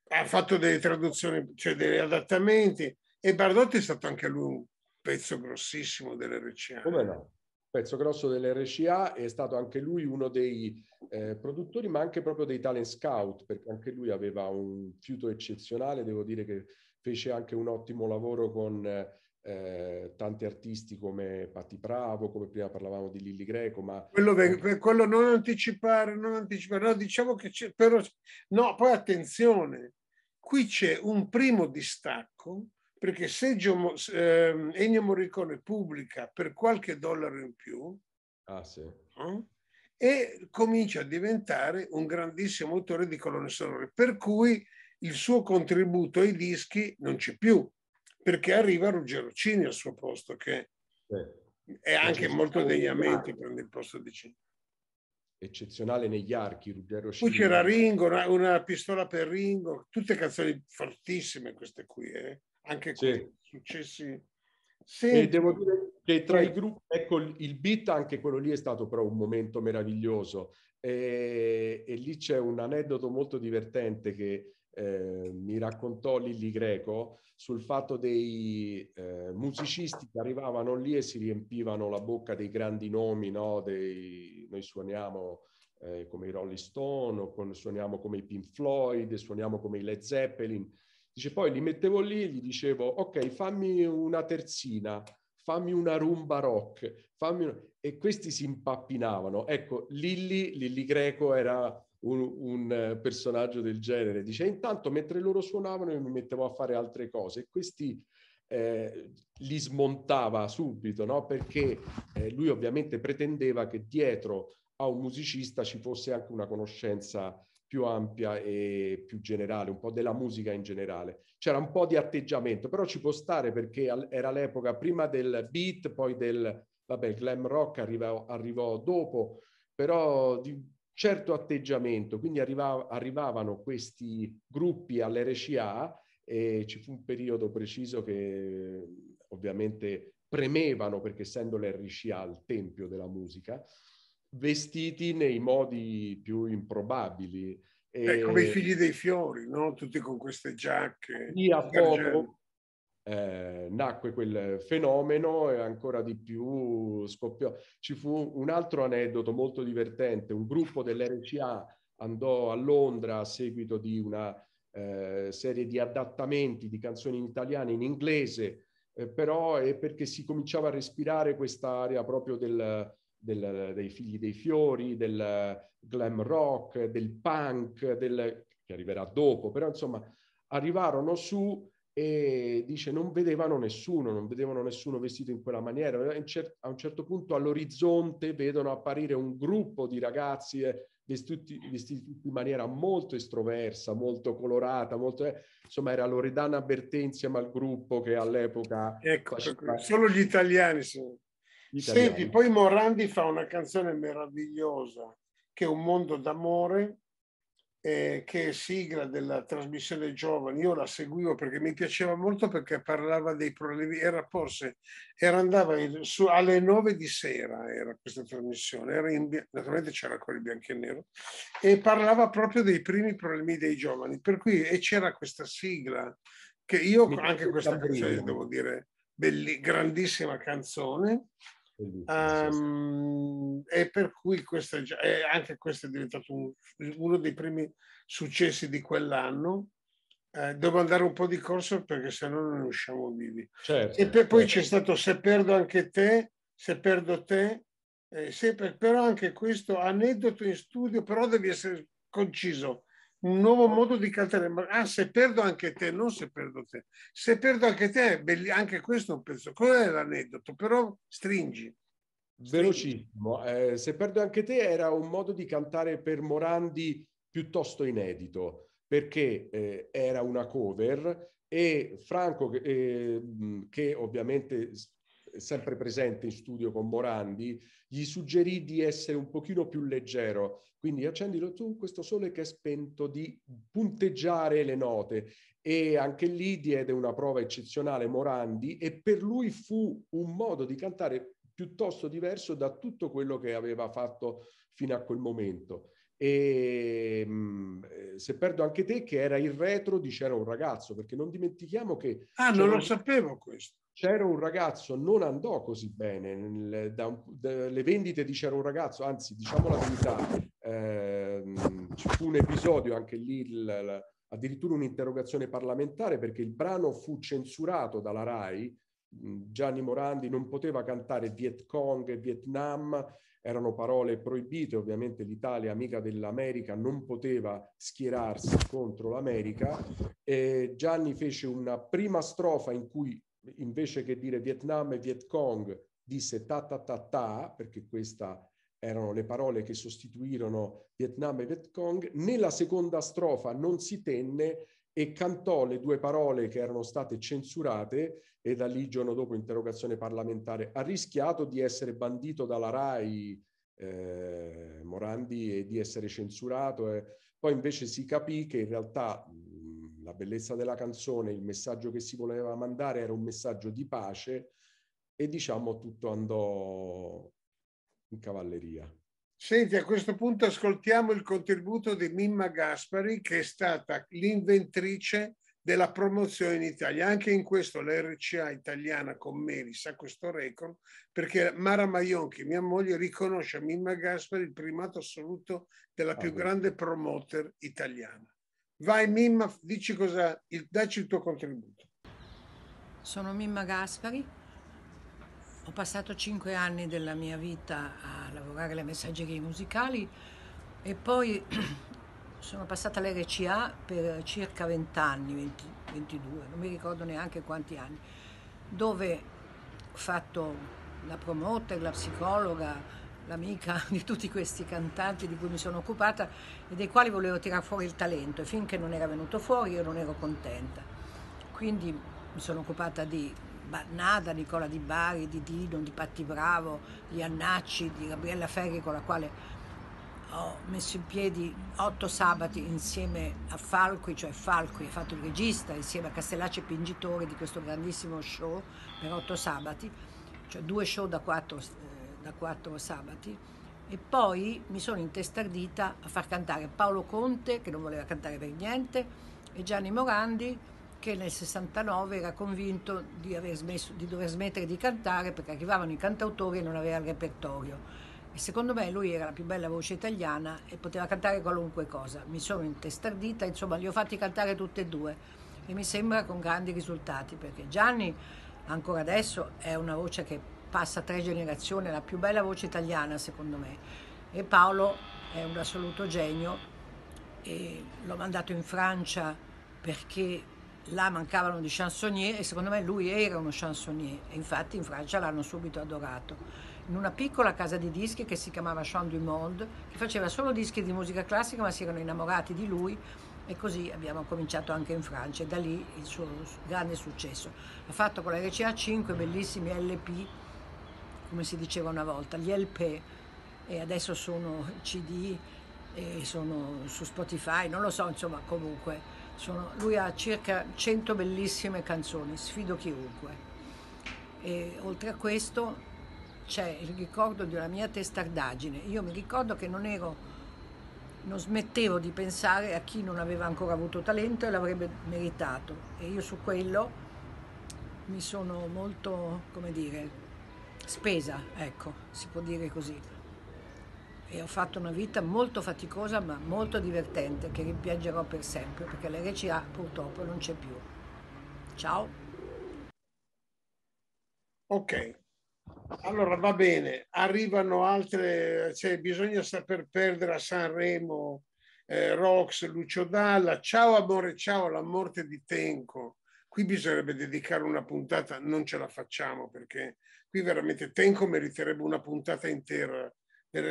Speaker 3: Ha fatto delle traduzioni, cioè degli adattamenti e Bardotti è stato anche lui un pezzo grossissimo dell'RCA. Come
Speaker 2: no? Pezzo grosso dell'RCA è stato anche lui uno dei eh, produttori, ma anche proprio dei talent scout, perché anche lui aveva un fiuto eccezionale. Devo dire che fece anche un ottimo lavoro con eh, tanti artisti come Patti Bravo, come prima parlavamo di Lilli Greco, ma...
Speaker 3: Quello, quello non anticipare, non anticipare, no, diciamo che c'è, però... No, poi attenzione, qui c'è un primo distacco, perché se Gio, eh, Ennio Morricone pubblica per qualche dollaro in più, ah, sì. eh, e comincia a diventare un grandissimo autore di colonne sonore, per cui il suo contributo ai dischi non c'è più, perché arriva Ruggero Cini al suo posto,
Speaker 2: che Beh, è
Speaker 1: anche molto degnamente
Speaker 2: prende il posto di Cini. Eccezionale negli archi, Ruggero Cini. Poi c'era Ringo, una,
Speaker 3: una, pistola per Ringo, tutte
Speaker 2: canzoni fortissime queste qui, eh? anche qui,
Speaker 3: successi... Sì. E devo
Speaker 2: dire che tra i gruppi, ecco, il beat, anche quello lì è stato però un momento meraviglioso. E, e lì c'è un aneddoto molto divertente che eh, mi raccontò Lilli Greco sul fatto dei eh, musicisti che arrivavano lì e si riempivano la bocca dei grandi nomi, no? dei, noi suoniamo eh, come i Rolling Stone, o con, suoniamo come i Pink Floyd, suoniamo come i Led Zeppelin. Dice, poi li mettevo lì e gli dicevo, ok, fammi una terzina, fammi una rumba rock, fammi... e questi si impappinavano. Ecco, Lilli, Lilli Greco era un, un eh, personaggio del genere. Dice, intanto mentre loro suonavano io mi mettevo a fare altre cose e questi eh, li smontava subito, no? perché eh, lui ovviamente pretendeva che dietro a un musicista ci fosse anche una conoscenza più ampia e più generale, un po' della musica in generale. C'era un po' di atteggiamento, però ci può stare perché al, era l'epoca prima del beat, poi del, vabbè, glam rock arrivò, arrivò dopo, però di, certo atteggiamento, quindi arriva, arrivavano questi gruppi all'RCA e ci fu un periodo preciso che ovviamente premevano, perché essendo l'RCA il tempio della musica, vestiti nei modi più improbabili. Eh, come i figli dei fiori, no? Tutti con queste giacche.
Speaker 3: Via poco,
Speaker 2: eh, nacque quel fenomeno e ancora di più scoppiò. Ci fu un altro aneddoto molto divertente, un gruppo dell'RCA andò a Londra a seguito di una eh, serie di adattamenti di canzoni in italiano e in inglese, eh, però è perché si cominciava a respirare quest'area proprio del, del, dei figli dei fiori, del glam rock, del punk, del, che arriverà dopo, però insomma arrivarono su e dice non vedevano nessuno, non vedevano nessuno vestito in quella maniera. A un certo punto all'orizzonte vedono apparire un gruppo di ragazzi eh, vestiti, vestiti in maniera molto estroversa, molto colorata, molto, eh, insomma era Loredana Bertè insieme al gruppo che all'epoca... Ecco, faceva... Ecco, solo gli
Speaker 3: italiani sono. Gli italiani. poi Morandi fa una canzone meravigliosa che è Un mondo d'amore eh, che è sigla della trasmissione Giovani, io la seguivo perché mi piaceva molto perché parlava dei problemi, era forse, era andava in, su, alle nove di sera era questa trasmissione, era in, naturalmente c'era quello il bianco e nero, e parlava proprio dei primi problemi dei giovani, per cui e c'era questa sigla che io anche questa canzone cioè, devo dire, belli, grandissima canzone, Um, e per cui questo è già, eh, anche questo è diventato un, uno dei primi successi di quell'anno. Eh, devo andare un po' di corso perché se no non usciamo vivi. Certo, e per, poi certo. c'è stato Se perdo anche te, Se perdo te, eh, se per, però anche questo aneddoto in studio, però devi essere conciso un nuovo modo di cantare. Ah, se perdo anche te, non se perdo te. Se perdo anche te, belli... anche questo è un pezzo. Quello è l'aneddoto,
Speaker 2: però stringi. stringi. Velocissimo. Eh, se perdo anche te era un modo di cantare per Morandi piuttosto inedito, perché eh, era una cover e Franco, eh, che ovviamente sempre presente in studio con Morandi, gli suggerì di essere un pochino più leggero, quindi accendilo tu questo sole che è spento, di punteggiare le note e anche lì diede una prova eccezionale Morandi e per lui fu un modo di cantare piuttosto diverso da tutto quello che aveva fatto fino a quel momento. E mm, eh, se perdo anche te, che era il retro di C'era un ragazzo, perché non dimentichiamo che... Ah, non lo sapevo questo c'era un ragazzo, non andò così bene, nel, da, da, le vendite di c'era un ragazzo, anzi diciamo la verità, ehm, ci fu un episodio anche lì, il, la, addirittura un'interrogazione parlamentare perché il brano fu censurato dalla RAI, mm, Gianni Morandi non poteva cantare Viet Cong e Vietnam, erano parole proibite, ovviamente l'Italia, amica dell'America, non poteva schierarsi contro l'America. E Gianni fece una prima strofa in cui invece che dire Vietnam e Viet Cong, disse ta ta ta ta, perché queste erano le parole che sostituirono Vietnam e Viet Cong, nella seconda strofa non si tenne e cantò le due parole che erano state censurate e da lì giorno dopo interrogazione parlamentare ha rischiato di essere bandito dalla RAI eh, Morandi e di essere censurato. Eh. Poi invece si capì che in realtà la bellezza della canzone, il messaggio che si voleva mandare era un messaggio di pace e diciamo tutto andò in cavalleria. Senti, a questo
Speaker 3: punto ascoltiamo il contributo di Mimma Gaspari che è stata l'inventrice della promozione in Italia. Anche in questo l'RCA italiana con Meris ha questo record perché Mara Maionchi, mia moglie, riconosce a Mimma Gaspari il primato assoluto della più ah, grande promoter italiana. Vai Mimma, dici cosa, il, dacci il tuo contributo.
Speaker 4: Sono Mimma Gaspari, ho passato cinque anni della mia vita a lavorare alle messaggerie musicali e poi sono passata all'RCA per circa 20 anni, 20, 22, non mi ricordo neanche quanti anni, dove ho fatto la promoter, la psicologa, l'amica di tutti questi cantanti di cui mi sono occupata e dei quali volevo tirare fuori il talento e finché non era venuto fuori io non ero contenta. Quindi mi sono occupata di Nada, Nicola Di Bari, di Dino, di Patti Bravo, di Annacci, di Gabriella Ferri con la quale ho messo in piedi otto sabati insieme a Falqui, cioè Falqui ha fatto il regista insieme a Castellacci e Pingitore di questo grandissimo show per otto sabati, cioè due show da quattro da quattro sabati e poi mi sono intestardita a far cantare Paolo Conte che non voleva cantare per niente e Gianni Morandi che nel 69 era convinto di, smesso, di dover smettere di cantare perché arrivavano i cantautori e non aveva il repertorio e secondo me lui era la più bella voce italiana e poteva cantare qualunque cosa. Mi sono intestardita, insomma, li ho fatti cantare tutti e due e mi sembra con grandi risultati perché Gianni ancora adesso è una voce che passa tre generazioni, la più bella voce italiana secondo me. E Paolo è un assoluto genio e l'ho mandato in Francia perché là mancavano di chansonnier e secondo me lui era uno chansonnier e infatti in Francia l'hanno subito adorato in una piccola casa di dischi che si chiamava Chant du Monde che faceva solo dischi di musica classica ma si erano innamorati di lui e così abbiamo cominciato anche in Francia e da lì il suo grande successo ha fatto con la RCA 5 bellissimi LP come si diceva una volta, gli LP e adesso sono CD e sono su Spotify, non lo so, insomma, comunque sono, lui ha circa 100 bellissime canzoni, sfido chiunque. E oltre a questo c'è il ricordo di una mia testardaggine. Io mi ricordo che non ero non smettevo di pensare a chi non aveva ancora avuto talento e l'avrebbe meritato e io su quello mi sono molto, come dire, spesa, ecco, si può dire così. E ho fatto una vita molto faticosa ma molto divertente che rimpiangerò per sempre perché l'RCA purtroppo non c'è più. Ciao. Ok,
Speaker 3: allora va bene, arrivano altre, cioè, bisogna saper perdere a Sanremo, eh, Rox, Lucio Dalla, ciao amore, ciao la morte di Tenco, Qui bisognerebbe dedicare una puntata, non ce la facciamo perché qui veramente Tenco meriterebbe una puntata intera.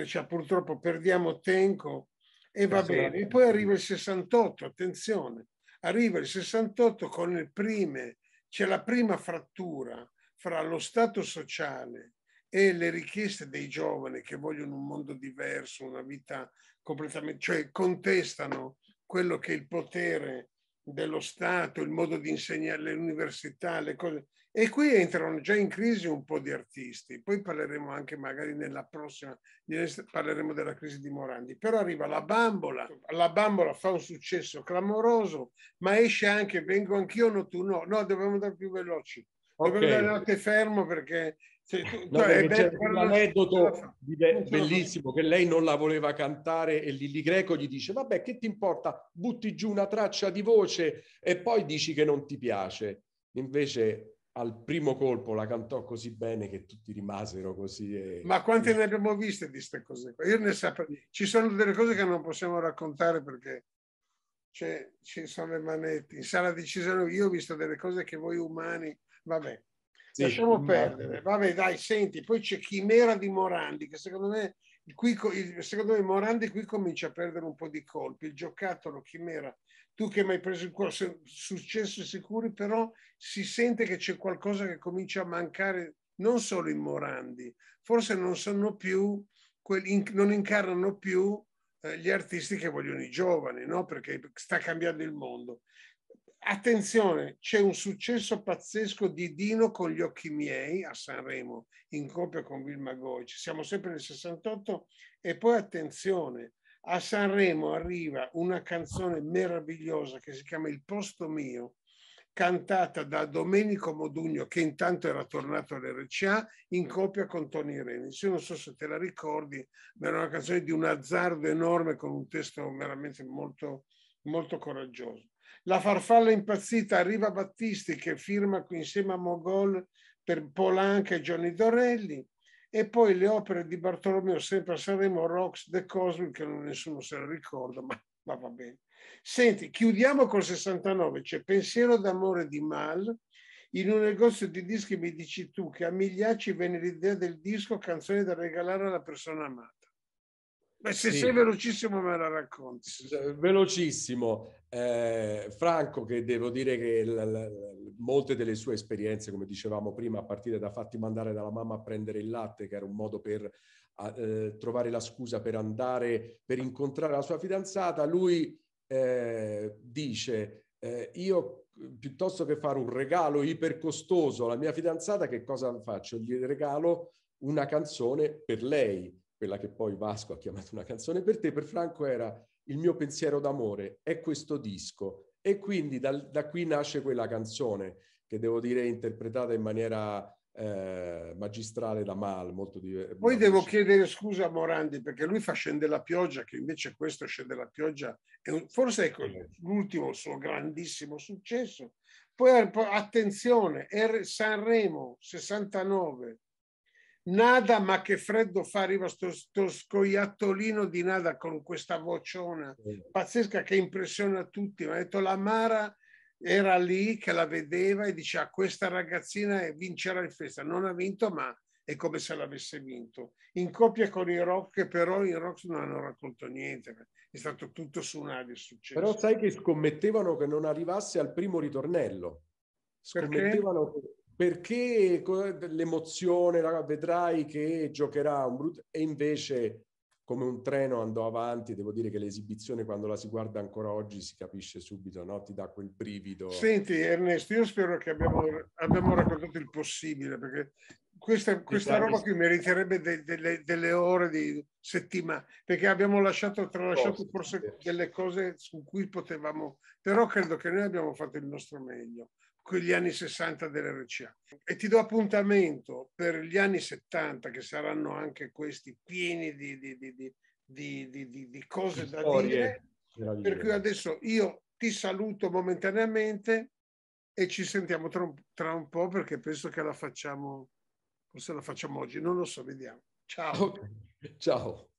Speaker 3: Cioè, purtroppo perdiamo Tenco e va eh, bene. E poi arriva il 68, attenzione, arriva il 68 con le prime, c'è la prima frattura fra lo Stato sociale e le richieste dei giovani che vogliono un mondo diverso, una vita completamente, cioè contestano quello che il potere dello Stato, il modo di insegnare le università, le cose. E qui entrano già in crisi un po' di artisti. Poi parleremo anche magari nella prossima, parleremo della crisi di Morandi. Però arriva la bambola, la bambola fa un successo clamoroso, ma esce anche Vengo anch'io, no tu no. No, dobbiamo andare più veloci. Dobbiamo okay. andare fermo perché cioè, tu, no, cioè, c'è un
Speaker 2: aneddoto be- bellissimo che lei non la voleva cantare e Lilli Greco gli dice vabbè che ti importa butti giù una traccia di voce e poi dici che non ti piace invece al primo colpo la cantò così bene che tutti rimasero così e... ma quante
Speaker 3: ne abbiamo viste di queste cose io ne
Speaker 2: saprei ci sono
Speaker 3: delle cose che non possiamo raccontare perché ci sono le manette in sala di Cesaro io ho visto delle cose che voi umani vabbè sì, lasciamo mm, perdere. Vabbè, dai, senti, poi c'è Chimera di Morandi, che secondo me, qui, secondo me Morandi qui comincia a perdere un po' di colpi. Il giocattolo Chimera, tu che mi hai preso il cuore, successo sicuri, però si sente che c'è qualcosa che comincia a mancare non solo in Morandi, forse non sono più, non incarnano più eh, gli artisti che vogliono i giovani, no? perché sta cambiando il mondo. Attenzione, c'è un successo pazzesco di Dino con gli occhi miei a Sanremo, in coppia con Vilma Goic. Siamo sempre nel 68 e poi attenzione, a Sanremo arriva una canzone meravigliosa che si chiama Il posto mio, cantata da Domenico Modugno, che intanto era tornato all'RCA, in coppia con Tony Reni. Io non so se te la ricordi, ma era una canzone di un azzardo enorme con un testo veramente molto, molto coraggioso. La farfalla impazzita arriva Battisti che firma insieme a Mogol per Polanca e Gianni Dorelli e poi le opere di Bartolomeo sempre a Sanremo, Rox, The Cosmic, che non nessuno se lo ricorda, ma, ma va bene. Senti, chiudiamo col 69, c'è Pensiero d'amore di Mal, in un negozio di dischi mi dici tu che a Migliacci venne l'idea del disco Canzoni da regalare alla persona amata. Beh, se sì. sei velocissimo me la racconti. Cioè,
Speaker 2: velocissimo. Eh, Franco, che devo dire che l- l- molte delle sue esperienze, come dicevamo prima, a partire da fatti mandare dalla mamma a prendere il latte, che era un modo per a, eh, trovare la scusa per andare, per incontrare la sua fidanzata, lui eh, dice, eh, io mhmm, piuttosto che fare un regalo ipercostoso alla mia fidanzata, che cosa faccio? Gli regalo una canzone per lei quella che poi Vasco ha chiamato una canzone per te, per Franco era il mio pensiero d'amore, è questo disco. E quindi dal, da qui nasce quella canzone che devo dire è interpretata in maniera eh, magistrale da Mal. Molto diversa. Poi
Speaker 3: devo chiedere scusa a Morandi perché lui fa Scende la pioggia, che invece questo Scende la pioggia è un, forse è l'ultimo suo grandissimo successo. Poi attenzione, Sanremo 69, Nada, ma che freddo fa, arriva sto, sto scoiattolino di Nada con questa vociona pazzesca che impressiona tutti. Mi ha detto la Mara era lì che la vedeva e diceva ah, questa ragazzina vincerà il festa. Non ha vinto, ma è come se l'avesse vinto. In coppia con i Rock, che però i Rock non hanno raccolto niente, è stato tutto su un successo. Però sai
Speaker 2: che scommettevano che non arrivasse al primo ritornello. Scommettevano Perché? perché l'emozione, vedrai che giocherà un brutto... E invece come un treno andò avanti, devo dire che l'esibizione quando la si guarda ancora oggi si capisce subito, no? ti dà quel brivido. Senti
Speaker 3: Ernesto, io spero che abbiamo, abbiamo raccontato il possibile, perché questa, questa roba qui meriterebbe de, de, de, delle ore di settimana, perché abbiamo lasciato, tralasciato forse delle cose su cui potevamo, però credo che noi abbiamo fatto il nostro meglio quegli anni 60 dell'RCA. E ti do appuntamento per gli anni 70, che saranno anche questi pieni di, di, di, di cose da dire. Per cui adesso io ti saluto momentaneamente e ci sentiamo tra un, tra un po' perché penso che la facciamo, forse la facciamo oggi, non lo so, vediamo. Ciao. Okay.
Speaker 2: Ciao.